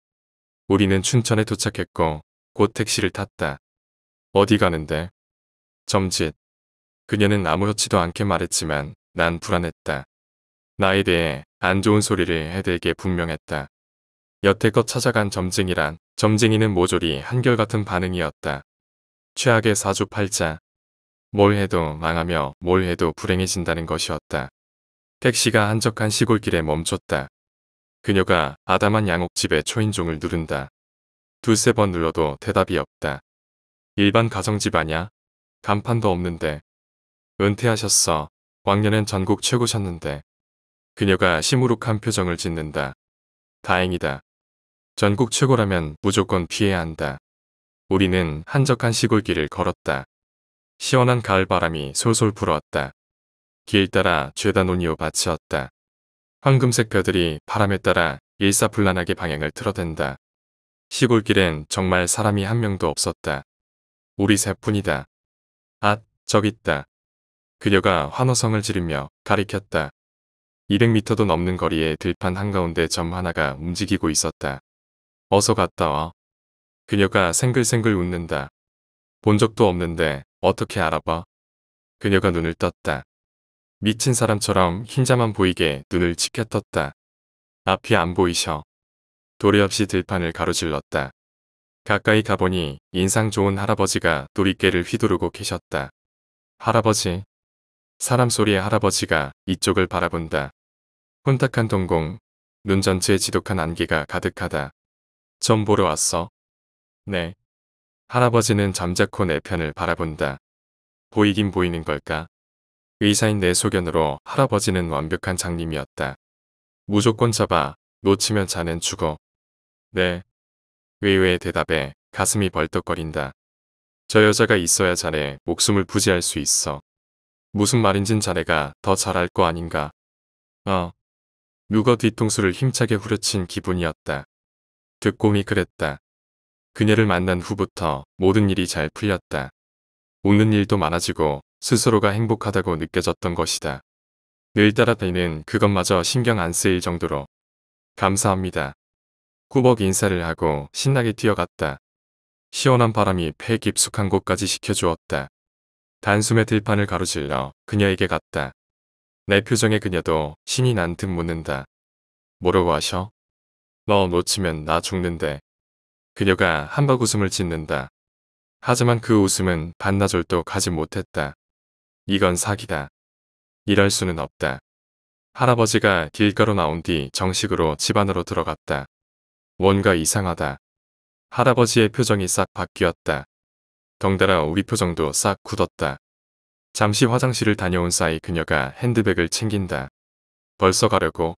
우리는 춘천에 도착했고 곧 택시를 탔다. 어디 가는데? 점짓. 그녀는 아무렇지도 않게 말했지만 난 불안했다. 나에 대해 안 좋은 소리를 해대게 분명했다. 여태껏 찾아간 점쟁이란 점쟁이는 모조리 한결같은 반응이었다. 최악의 사주팔자. 뭘 해도 망하며 뭘 해도 불행해진다는 것이었다. 택시가 한적한 시골길에 멈췄다. 그녀가 아담한 양옥집의 초인종을 누른다. 두세 번 눌러도 대답이 없다. 일반 가정집 아냐? 간판도 없는데 은퇴하셨어. 왕년엔 전국 최고셨는데. 그녀가 시무룩한 표정을 짓는다. 다행이다. 전국 최고라면 무조건 피해야 한다. 우리는 한적한 시골길을 걸었다. 시원한 가을바람이 솔솔 불어왔다. 길 따라 죄다 논이요 바치었다 황금색 벼들이 바람에 따라 일사불란하게 방향을 틀어댄다. 시골길엔 정말 사람이 한 명도 없었다. 우리 셋뿐이다. 앗, 저기 있다. 그녀가 환호성을 지르며 가리켰다. 200m도 넘는 거리에 들판 한가운데 점 하나가 움직이고 있었다. 어서 갔다 와. 그녀가 생글생글 웃는다. 본 적도 없는데 어떻게 알아봐? 그녀가 눈을 떴다. 미친 사람처럼 흰자만 보이게 눈을 치켜떴다. 앞이 안 보이셔. 도리 없이 들판을 가로질렀다. 가까이 가보니 인상 좋은 할아버지가 도리깨를 휘두르고 계셨다. 할아버지, 사람 소리의 할아버지가 이쪽을 바라본다. 혼탁한 동공, 눈 전체에 지독한 안개가 가득하다. 좀 보러 왔어? 네. 할아버지는 잠자코 내 네 편을 바라본다. 보이긴 보이는 걸까? 의사인 내 소견으로 할아버지는 완벽한 장님이었다. 무조건 잡아, 놓치면 자는 죽어. 네. 의외의 대답에 가슴이 벌떡거린다. 저 여자가 있어야 자네 목숨을 부지할 수 있어. 무슨 말인진 자네가 더 잘 알 거 아닌가. 어. 누가 뒤통수를 힘차게 후려친 기분이었다. 듣고미 그랬다. 그녀를 만난 후부터 모든 일이 잘 풀렸다. 웃는 일도 많아지고 스스로가 행복하다고 느껴졌던 것이다. 늘 따라다니는 그것마저 신경 안 쓰일 정도로. 감사합니다. 꾸벅 인사를 하고 신나게 뛰어갔다. 시원한 바람이 폐 깊숙한 곳까지 식혀주었다. 단숨에 들판을 가로질러 그녀에게 갔다. 내 표정에 그녀도 신이 난 듯 묻는다. 뭐라고 하셔? 너 놓치면 나 죽는데. 그녀가 한박 웃음을 짓는다. 하지만 그 웃음은 반나절도 가지 못했다. 이건 사기다. 이럴 수는 없다. 할아버지가 길가로 나온 뒤 정식으로 집 안으로 들어갔다. 뭔가 이상하다. 할아버지의 표정이 싹 바뀌었다. 덩달아 우리 표정도 싹 굳었다. 잠시 화장실을 다녀온 사이 그녀가 핸드백을 챙긴다. 벌써 가려고?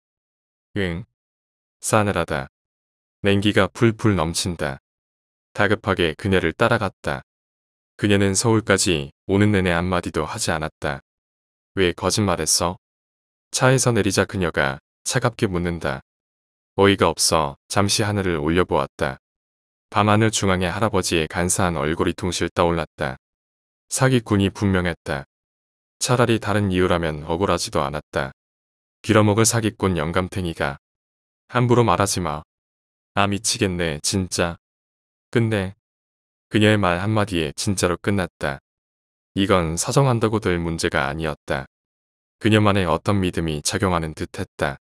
응. 싸늘하다. 냉기가 풀풀 넘친다. 다급하게 그녀를 따라갔다. 그녀는 서울까지 오는 내내 한마디도 하지 않았다. 왜 거짓말했어? 차에서 내리자 그녀가 차갑게 묻는다. 어이가 없어 잠시 하늘을 올려보았다. 밤하늘 중앙의 할아버지의 간사한 얼굴이 둥실 떠올랐다. 사기꾼이 분명했다. 차라리 다른 이유라면 억울하지도 않았다. 빌어먹을 사기꾼 영감탱이가 함부로 말하지 마. 아 미치겠네 진짜. 끝내. 그녀의 말 한마디에 진짜로 끝났다. 이건 사정한다고 될 문제가 아니었다. 그녀만의 어떤 믿음이 작용하는 듯했다.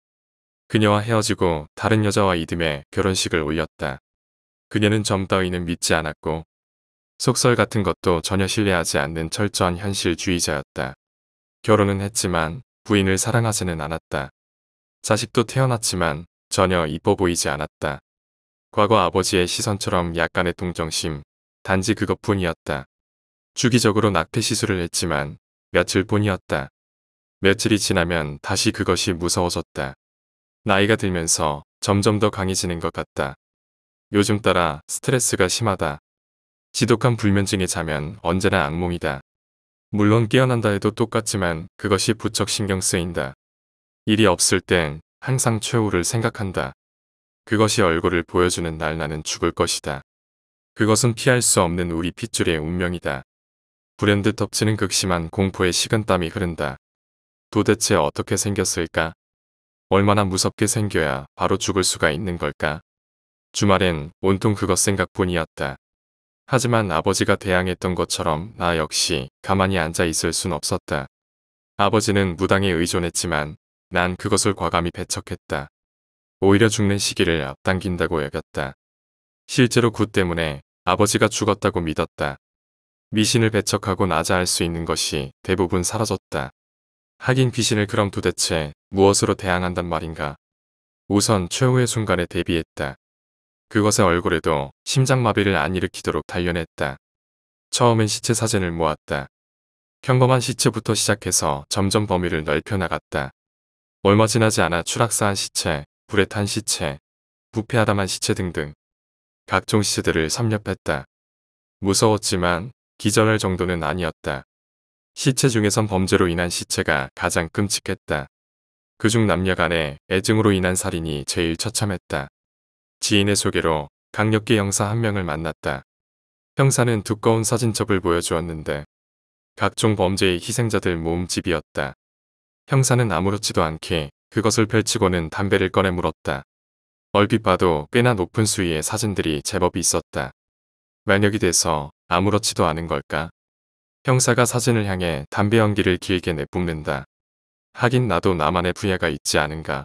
그녀와 헤어지고 다른 여자와 이듬해 결혼식을 올렸다. 그녀는 점더위는 믿지 않았고 속설 같은 것도 전혀 신뢰하지 않는 철저한 현실주의자였다. 결혼은 했지만 부인을 사랑하지는 않았다. 자식도 태어났지만 전혀 이뻐 보이지 않았다. 과거 아버지의 시선처럼 약간의 동정심, 단지 그것뿐이었다. 주기적으로 낙태 시술을 했지만 며칠뿐이었다. 며칠이 지나면 다시 그것이 무서워졌다. 나이가 들면서 점점 더 강해지는 것 같다. 요즘 따라 스트레스가 심하다. 지독한 불면증에 자면 언제나 악몽이다. 물론 깨어난다 해도 똑같지만 그것이 부쩍 신경 쓰인다. 일이 없을 땐 항상 최후를 생각한다. 그것이 얼굴을 보여주는 날 나는 죽을 것이다. 그것은 피할 수 없는 우리 핏줄의 운명이다. 불현듯 덮치는 극심한 공포의 식은땀이 흐른다. 도대체 어떻게 생겼을까? 얼마나 무섭게 생겨야 바로 죽을 수가 있는 걸까? 주말엔 온통 그것 생각뿐이었다. 하지만 아버지가 대항했던 것처럼 나 역시 가만히 앉아 있을 순 없었다. 아버지는 무당에 의존했지만 난 그것을 과감히 배척했다. 오히려 죽는 시기를 앞당긴다고 여겼다. 실제로 구 때문에 아버지가 죽었다고 믿었다. 미신을 배척하고 나자할 수 있는 것이 대부분 사라졌다. 하긴 귀신을 그럼 도대체 무엇으로 대항한단 말인가. 우선 최후의 순간에 대비했다. 그것의 얼굴에도 심장마비를 안 일으키도록 단련했다. 처음엔 시체 사진을 모았다. 평범한 시체부터 시작해서 점점 범위를 넓혀 나갔다. 얼마 지나지 않아 추락사한 시체, 불에 탄 시체, 부패하다만 시체 등등 각종 시체들을 섭렵했다. 무서웠지만 기절할 정도는 아니었다. 시체 중에선 범죄로 인한 시체가 가장 끔찍했다. 그중 남녀 간의 애증으로 인한 살인이 제일 처참했다. 지인의 소개로 강력계 형사 한 명을 만났다. 형사는 두꺼운 사진첩을 보여주었는데 각종 범죄의 희생자들 모음집이었다. 형사는 아무렇지도 않게 그것을 펼치고는 담배를 꺼내 물었다. 얼핏 봐도 꽤나 높은 수위의 사진들이 제법 있었다. 만약이 돼서 아무렇지도 않은 걸까? 형사가 사진을 향해 담배 연기를 길게 내뿜는다. 하긴 나도 나만의 부야가 있지 않은가.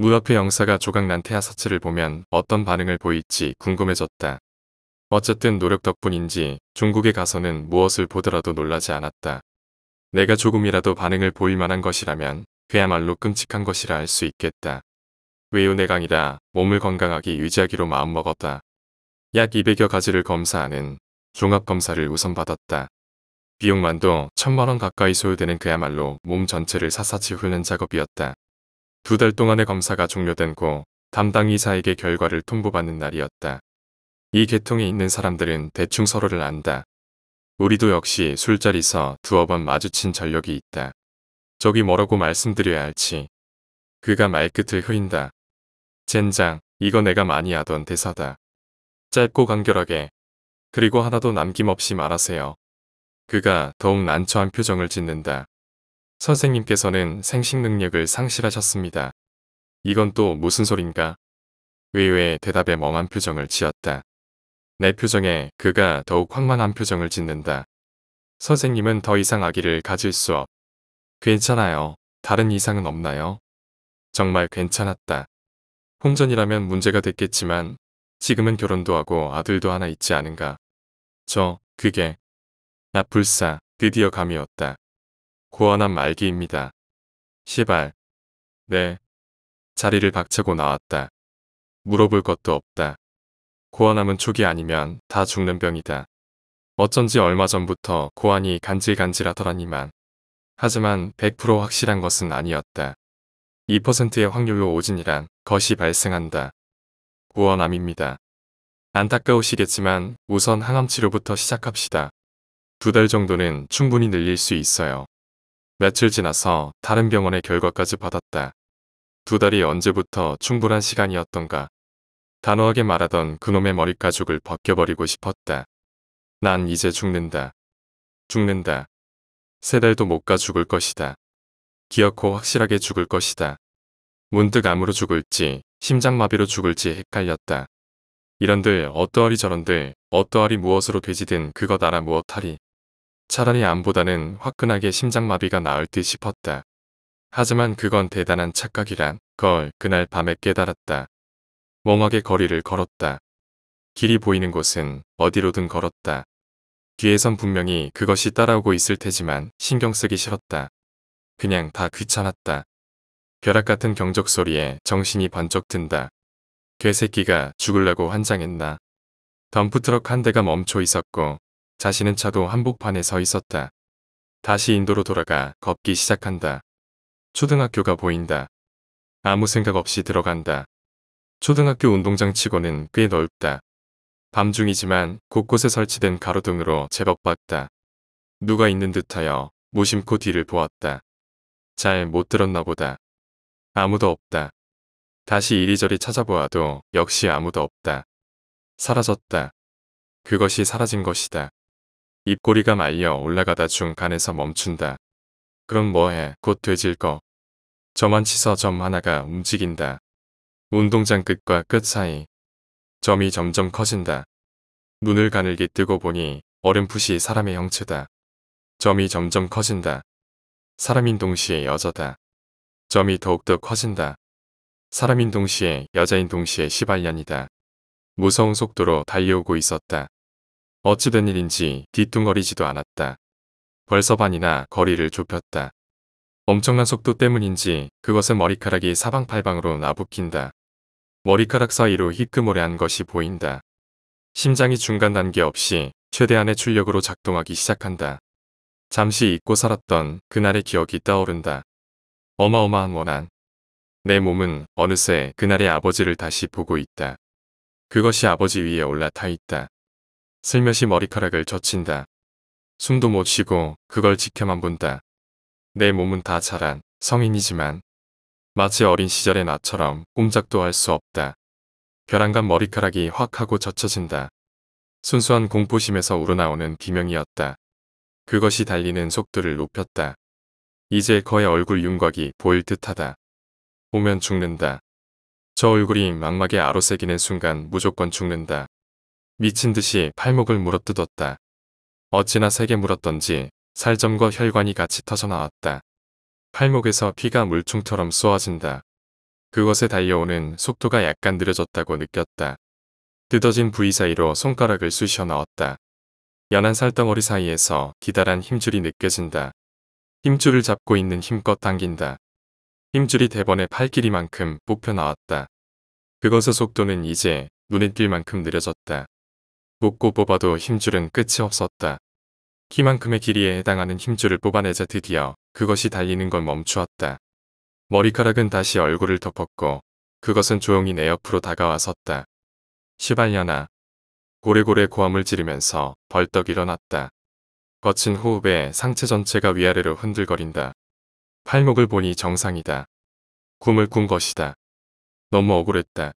무협회 영사가 조각난태 아사체를 보면 어떤 반응을 보일지 궁금해졌다. 어쨌든 노력 덕분인지 중국에 가서는 무엇을 보더라도 놀라지 않았다. 내가 조금이라도 반응을 보일 만한 것이라면 그야말로 끔찍한 것이라 할 수 있겠다. 외유내강이라 몸을 건강하게 유지하기로 마음먹었다. 약 200여 가지를 검사하는 종합검사를 우선 받았다. 비용만도 천만원 가까이 소요되는 그야말로 몸 전체를 샅샅이 훑는 작업이었다. 두달 동안의 검사가 종료된 고 담당 이사에게 결과를 통보받는 날이었다. 이 계통에 있는 사람들은 대충 서로를 안다. 우리도 역시 술자리서 두어 번 마주친 전력이 있다. 저기 뭐라고 말씀드려야 할지. 그가 말끝을 흐린다. 젠장, 이거 내가 많이 하던 대사다. 짧고 간결하게. 그리고 하나도 남김없이 말하세요. 그가 더욱 난처한 표정을 짓는다. 선생님께서는 생식 능력을 상실하셨습니다. 이건 또 무슨 소린가? 의외의 대답에 멍한 표정을 지었다. 내 표정에 그가 더욱 황만한 표정을 짓는다. 선생님은 더 이상 아기를 가질 수 없. 괜찮아요. 다른 이상은 없나요? 정말 괜찮았다. 혼전이라면 문제가 됐겠지만 지금은 결혼도 하고 아들도 하나 있지 않은가. 저, 그게. 나 불사, 드디어 감이었다. 구원한 말기입니다. 시발. 네. 자리를 박차고 나왔다. 물어볼 것도 없다. 고환암은 초기 아니면 다 죽는 병이다. 어쩐지 얼마 전부터 고환이 간질간질하더라니만. 하지만 100% 확실한 것은 아니었다. 2%의 확률로 오진이란 것이 발생한다. 고환암입니다. 안타까우시겠지만 우선 항암치료부터 시작합시다. 두 달 정도는 충분히 늘릴 수 있어요. 며칠 지나서 다른 병원의 결과까지 받았다. 두 달이 언제부터 충분한 시간이었던가. 단호하게 말하던 그놈의 머리가죽을 벗겨버리고 싶었다. 난 이제 죽는다. 죽는다. 세 달도 못 가 죽을 것이다. 기어코 확실하게 죽을 것이다. 문득 암으로 죽을지 심장마비로 죽을지 헷갈렸다. 이런들 어떠하리 저런들 어떠하리 무엇으로 되지든 그것 알아 무엇하리. 차라리 암보다는 화끈하게 심장마비가 나을 듯 싶었다. 하지만 그건 대단한 착각이란 걸 그날 밤에 깨달았다. 멍하게 거리를 걸었다. 길이 보이는 곳은 어디로든 걸었다. 뒤에선 분명히 그것이 따라오고 있을 테지만 신경 쓰기 싫었다. 그냥 다 귀찮았다. 벼락 같은 경적 소리에 정신이 번쩍 든다. 괴새끼가 죽을라고 환장했나. 덤프트럭 한 대가 멈춰 있었고 자신은 차도 한복판에 서 있었다. 다시 인도로 돌아가 걷기 시작한다. 초등학교가 보인다. 아무 생각 없이 들어간다. 초등학교 운동장 치고는 꽤 넓다. 밤중이지만 곳곳에 설치된 가로등으로 제법 밝다. 누가 있는 듯하여 무심코 뒤를 보았다. 잘 못 들었나 보다. 아무도 없다. 다시 이리저리 찾아보아도 역시 아무도 없다. 사라졌다. 그것이 사라진 것이다. 입꼬리가 말려 올라가다 중간에서 멈춘다. 그럼 뭐해 곧 돼질 거. 점한 치서 점 하나가 움직인다. 운동장 끝과 끝 사이. 점이 점점 커진다. 눈을 가늘게 뜨고 보니 어렴풋이 사람의 형체다. 점이 점점 커진다. 사람인 동시에 여자다. 점이 더욱더 커진다. 사람인 동시에 여자인 동시에 시발년이다. 무서운 속도로 달려오고 있었다. 어찌된 일인지 뒤뚱거리지도 않았다. 벌써 반이나 거리를 좁혔다. 엄청난 속도 때문인지 그것의 머리카락이 사방팔방으로 나부킨다. 머리카락 사이로 희끄모래한 것이 보인다. 심장이 중간 단계 없이 최대한의 출력으로 작동하기 시작한다. 잠시 잊고 살았던 그날의 기억이 떠오른다. 어마어마한 원한. 내 몸은 어느새 그날의 아버지를 다시 보고 있다. 그것이 아버지 위에 올라타 있다. 슬며시 머리카락을 젖힌다. 숨도 못 쉬고 그걸 지켜만 본다. 내 몸은 다 자란 성인이지만 마치 어린 시절의 나처럼 꼼짝도 할 수 없다. 벼랑간 머리카락이 확 하고 젖혀진다. 순수한 공포심에서 우러나오는 비명이었다. 그것이 달리는 속도를 높였다. 이제 거의 얼굴 윤곽이 보일 듯하다. 보면 죽는다. 저 얼굴이 망막에 아로새기는 순간 무조건 죽는다. 미친 듯이 팔목을 물어뜯었다. 어찌나 세게 물었던지 살점과 혈관이 같이 터져나왔다. 팔목에서 피가 물총처럼 쏘아진다. 그것에 달려오는 속도가 약간 느려졌다고 느꼈다. 뜯어진 부위 사이로 손가락을 쑤셔 넣었다. 연한 살덩어리 사이에서 기다란 힘줄이 느껴진다. 힘줄을 잡고 있는 힘껏 당긴다. 힘줄이 대번에팔 길이만큼 뽑혀 나왔다. 그것의 속도는 이제 눈에 띌 만큼 느려졌다. 묻고 뽑아도 힘줄은 끝이 없었다. 키만큼의 길이에 해당하는 힘줄을 뽑아내자 드디어 그것이 달리는 건 멈추었다. 머리카락은 다시 얼굴을 덮었고 그것은 조용히 내 옆으로 다가와 섰다. 시발년아. 고래고래 고함을 지르면서 벌떡 일어났다. 거친 호흡에 상체 전체가 위아래로 흔들거린다. 팔목을 보니 정상이다. 꿈을 꾼 것이다. 너무 억울했다.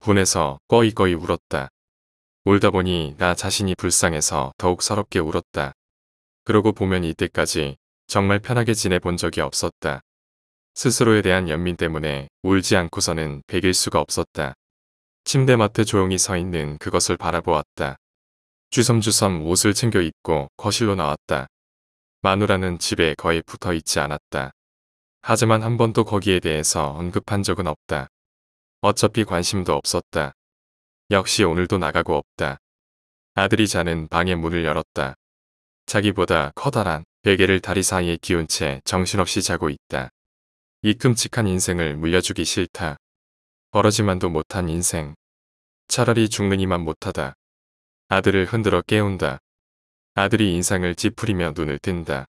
분해서 꺼이꺼이 울었다. 울다 보니 나 자신이 불쌍해서 더욱 서럽게 울었다. 그러고 보면 이때까지 정말 편하게 지내본 적이 없었다. 스스로에 대한 연민 때문에 울지 않고서는 베길 수가 없었다. 침대 마트 조용히 서 있는 그것을 바라보았다. 주섬주섬 옷을 챙겨 입고 거실로 나왔다. 마누라는 집에 거의 붙어 있지 않았다. 하지만 한 번도 거기에 대해서 언급한 적은 없다. 어차피 관심도 없었다. 역시 오늘도 나가고 없다. 아들이 자는 방의 문을 열었다. 자기보다 커다란 베개를 다리 사이에 기운 채 정신없이 자고 있다. 이 끔찍한 인생을 물려주기 싫다. 벌어지만도 못한 인생. 차라리 죽느니만 못하다. 아들을 흔들어 깨운다. 아들이 인상을 찌푸리며 눈을 뜬다.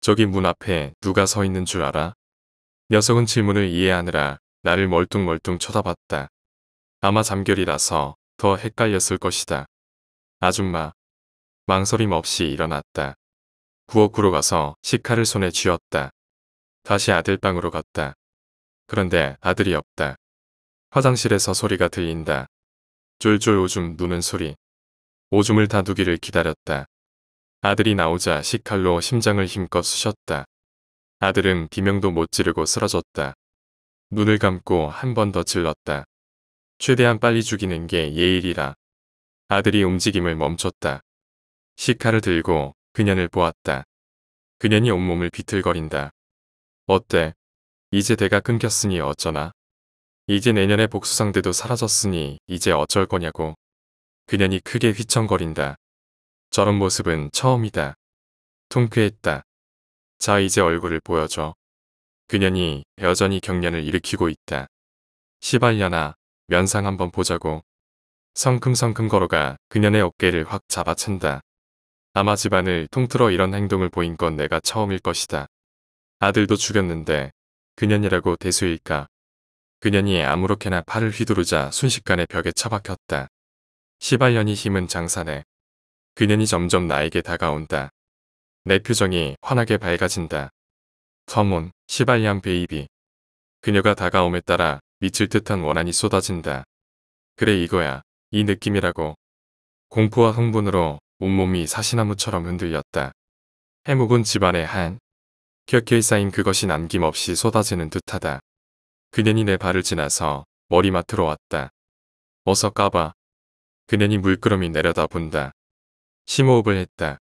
저기 문 앞에 누가 서 있는 줄 알아? 녀석은 질문을 이해하느라 나를 멀뚱멀뚱 쳐다봤다. 아마 잠결이라서 더 헷갈렸을 것이다. 아줌마. 망설임 없이 일어났다. 부엌으로 가서 식칼을 손에 쥐었다. 다시 아들 방으로 갔다. 그런데 아들이 없다. 화장실에서 소리가 들린다. 쫄쫄 오줌 누는 소리. 오줌을 다두기를 기다렸다. 아들이 나오자 식칼로 심장을 힘껏 쑤셨다. 아들은 비명도 못 지르고 쓰러졌다. 눈을 감고 한 번 더 질렀다. 최대한 빨리 죽이는 게 예일이라. 아들이 움직임을 멈췄다. 시카를 들고 그년을 보았다. 그년이 온몸을 비틀거린다. 어때? 이제 대가 끊겼으니 어쩌나? 이제 내년에 복수상대도 사라졌으니 이제 어쩔 거냐고. 그년이 크게 휘청거린다. 저런 모습은 처음이다. 통쾌했다. 자 이제 얼굴을 보여줘. 그년이 여전히 경련을 일으키고 있다. 시발년아 면상 한번 보자고. 성큼성큼 걸어가 그년의 어깨를 확 잡아챈다. 아마 집안을 통틀어 이런 행동을 보인 건 내가 처음일 것이다. 아들도 죽였는데 그년이라고 대수일까. 그년이 아무렇게나 팔을 휘두르자 순식간에 벽에 처박혔다. 시발년이 힘은 장사네. 그년이 점점 나에게 다가온다. 내 표정이 환하게 밝아진다. 커몬, 시발년 베이비. 그녀가 다가옴에 따라 미칠 듯한 원한이 쏟아진다. 그래 이거야. 이 느낌이라고. 공포와 흥분으로 온몸이 사시나무처럼 흔들렸다. 해묵은 집안의 한 켜켜이 쌓인 그것이 남김없이 쏟아지는 듯하다. 그년이 내 발을 지나서 머리맡으로 왔다. 어서 까봐. 그년이 물끄러미 내려다본다. 심호흡을 했다.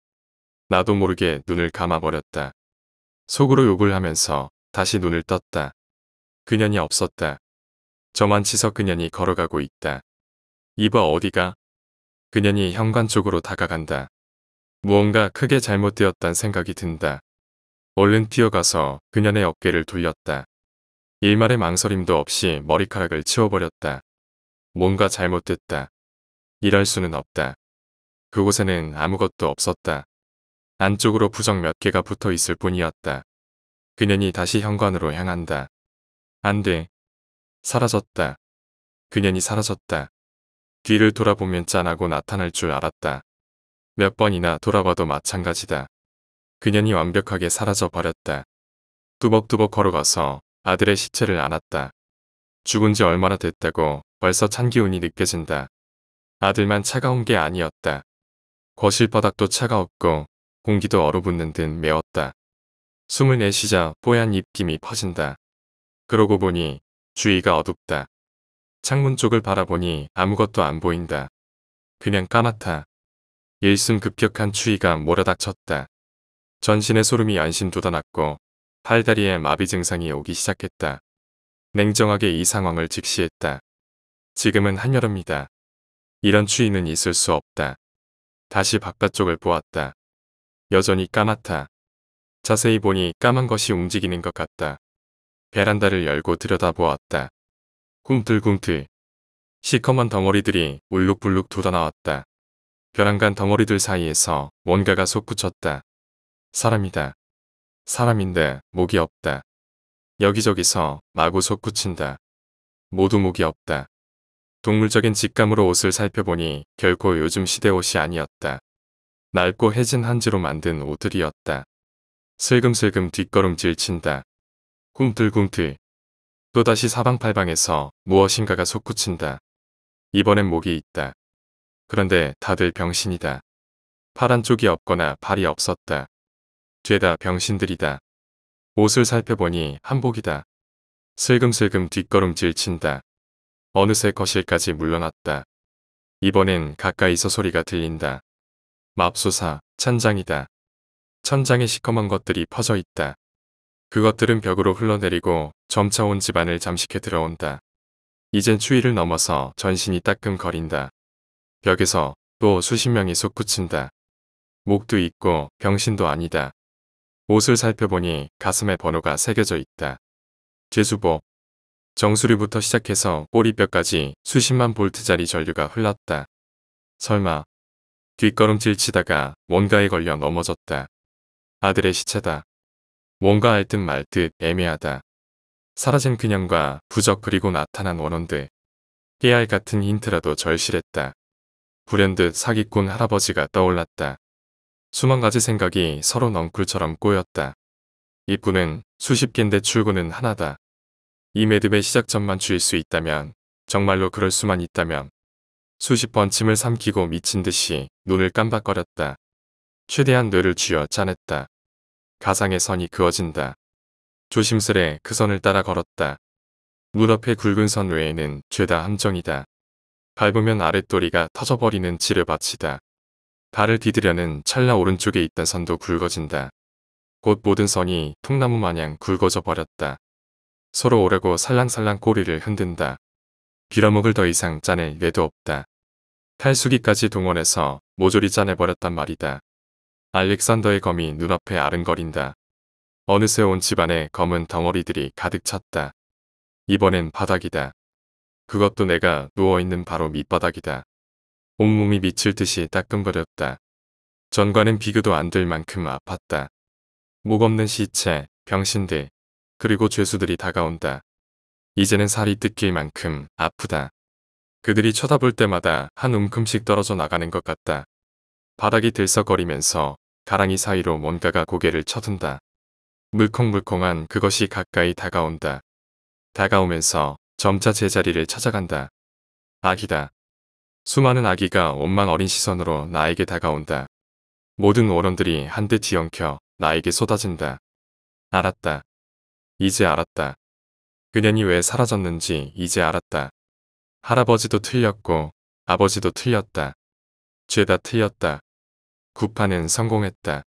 나도 모르게 눈을 감아버렸다. 속으로 욕을 하면서 다시 눈을 떴다. 그년이 없었다. 저만치석 그년이 걸어가고 있다. 이봐 어디가? 그년이 현관 쪽으로 다가간다. 무언가 크게 잘못되었단 생각이 든다. 얼른 뛰어가서 그년의 어깨를 돌렸다. 일말의 망설임도 없이 머리카락을 치워버렸다. 뭔가 잘못됐다. 이럴 수는 없다. 그곳에는 아무것도 없었다. 안쪽으로 부적 몇 개가 붙어 있을 뿐이었다. 그년이 다시 현관으로 향한다. 안 돼, 사라졌다. 그년이 사라졌다. 뒤를 돌아보면 짠하고 나타날 줄 알았다. 몇 번이나 돌아봐도 마찬가지다. 그년이 완벽하게 사라져 버렸다. 뚜벅뚜벅 걸어가서 아들의 시체를 안았다. 죽은 지 얼마나 됐다고 벌써 찬 기운이 느껴진다. 아들만 차가운 게 아니었다. 거실 바닥도 차가웠고 공기도 얼어붙는 듯 매웠다. 숨을 내쉬자 뽀얀 입김이 퍼진다. 그러고 보니 주위가 어둡다. 창문 쪽을 바라보니 아무것도 안 보인다. 그냥 까맣다. 일숨 급격한 추위가 몰아닥쳤다. 전신에 소름이 연신 돋아났고 팔다리에 마비 증상이 오기 시작했다. 냉정하게 이 상황을 직시했다. 지금은 한여름이다. 이런 추위는 있을 수 없다. 다시 바깥쪽을 보았다. 여전히 까맣다. 자세히 보니 까만 것이 움직이는 것 같다. 베란다를 열고 들여다보았다. 꿈틀꿈틀. 시커먼 덩어리들이 울룩불룩 돋아나왔다. 벼랑간 덩어리들 사이에서 뭔가가 솟구쳤다. 사람이다. 사람인데 목이 없다. 여기저기서 마구 솟구친다. 모두 목이 없다. 동물적인 직감으로 옷을 살펴보니 결코 요즘 시대 옷이 아니었다. 낡고 해진 한지로 만든 옷들이었다. 슬금슬금 뒷걸음질 친다. 꿈틀꿈틀. 또다시 사방팔방에서 무엇인가가 솟구친다. 이번엔 목이 있다. 그런데 다들 병신이다. 파란 쪽이 없거나 발이 없었다. 죄다 병신들이다. 옷을 살펴보니 한복이다. 슬금슬금 뒷걸음질 친다. 어느새 거실까지 물러났다. 이번엔 가까이서 소리가 들린다. 맙소사, 천장이다. 천장에 시커먼 것들이 퍼져 있다. 그것들은 벽으로 흘러내리고 점차 온 집안을 잠식해 들어온다. 이젠 추위를 넘어서 전신이 따끔거린다. 벽에서 또 수십 명이 솟구친다. 목도 있고 병신도 아니다. 옷을 살펴보니 가슴에 번호가 새겨져 있다. 제수복. 정수리부터 시작해서 꼬리뼈까지 수십만 볼트짜리 전류가 흘렀다. 설마. 뒷걸음질 치다가 뭔가에 걸려 넘어졌다. 아들의 시체다. 뭔가 알 듯 말 듯 애매하다. 사라진 그냥과 부적 그리고 나타난 원혼들 깨알 같은 힌트라도 절실했다. 불현듯 사기꾼 할아버지가 떠올랐다. 수만 가지 생각이 서로 넝쿨처럼 꼬였다. 입구는 수십 개인데 출구는 하나다. 이 매듭의 시작점만 줄일 수 있다면 정말로 그럴 수만 있다면 수십 번 침을 삼키고 미친 듯이 눈을 깜박거렸다. 최대한 뇌를 쥐어 짜냈다. 가상의 선이 그어진다. 조심스레 그 선을 따라 걸었다. 눈앞의 굵은 선 외에는 죄다 함정이다. 밟으면 아랫도리가 터져버리는 지뢰밭이다. 발을 디디려는 찰나 오른쪽에 있던 선도 굵어진다. 곧 모든 선이 통나무 마냥 굵어져 버렸다. 서로 오라고 살랑살랑 꼬리를 흔든다. 빌어먹을 더 이상 짜낼 예도 없다. 탈수기까지 동원해서 모조리 짜내버렸단 말이다. 알렉산더의 검이 눈앞에 아른거린다. 어느새 온 집안에 검은 덩어리들이 가득 찼다. 이번엔 바닥이다. 그것도 내가 누워있는 바로 밑바닥이다. 온몸이 미칠 듯이 따끔거렸다. 전과는 비교도 안 될 만큼 아팠다. 목 없는 시체, 병신들, 그리고 죄수들이 다가온다. 이제는 살이 뜯길 만큼 아프다. 그들이 쳐다볼 때마다 한 움큼씩 떨어져 나가는 것 같다. 바닥이 들썩거리면서 가랑이 사이로 뭔가가 고개를 쳐든다. 물컹물컹한 그것이 가까이 다가온다. 다가오면서 점차 제자리를 찾아간다. 아기다. 수많은 아기가 원망 어린 시선으로 나에게 다가온다. 모든 원원들이 한데 지엉켜 나에게 쏟아진다. 알았다. 이제 알았다. 그년이 왜 사라졌는지 이제 알았다. 할아버지도 틀렸고 아버지도 틀렸다. 죄다 틀렸다. 구파는 성공했다.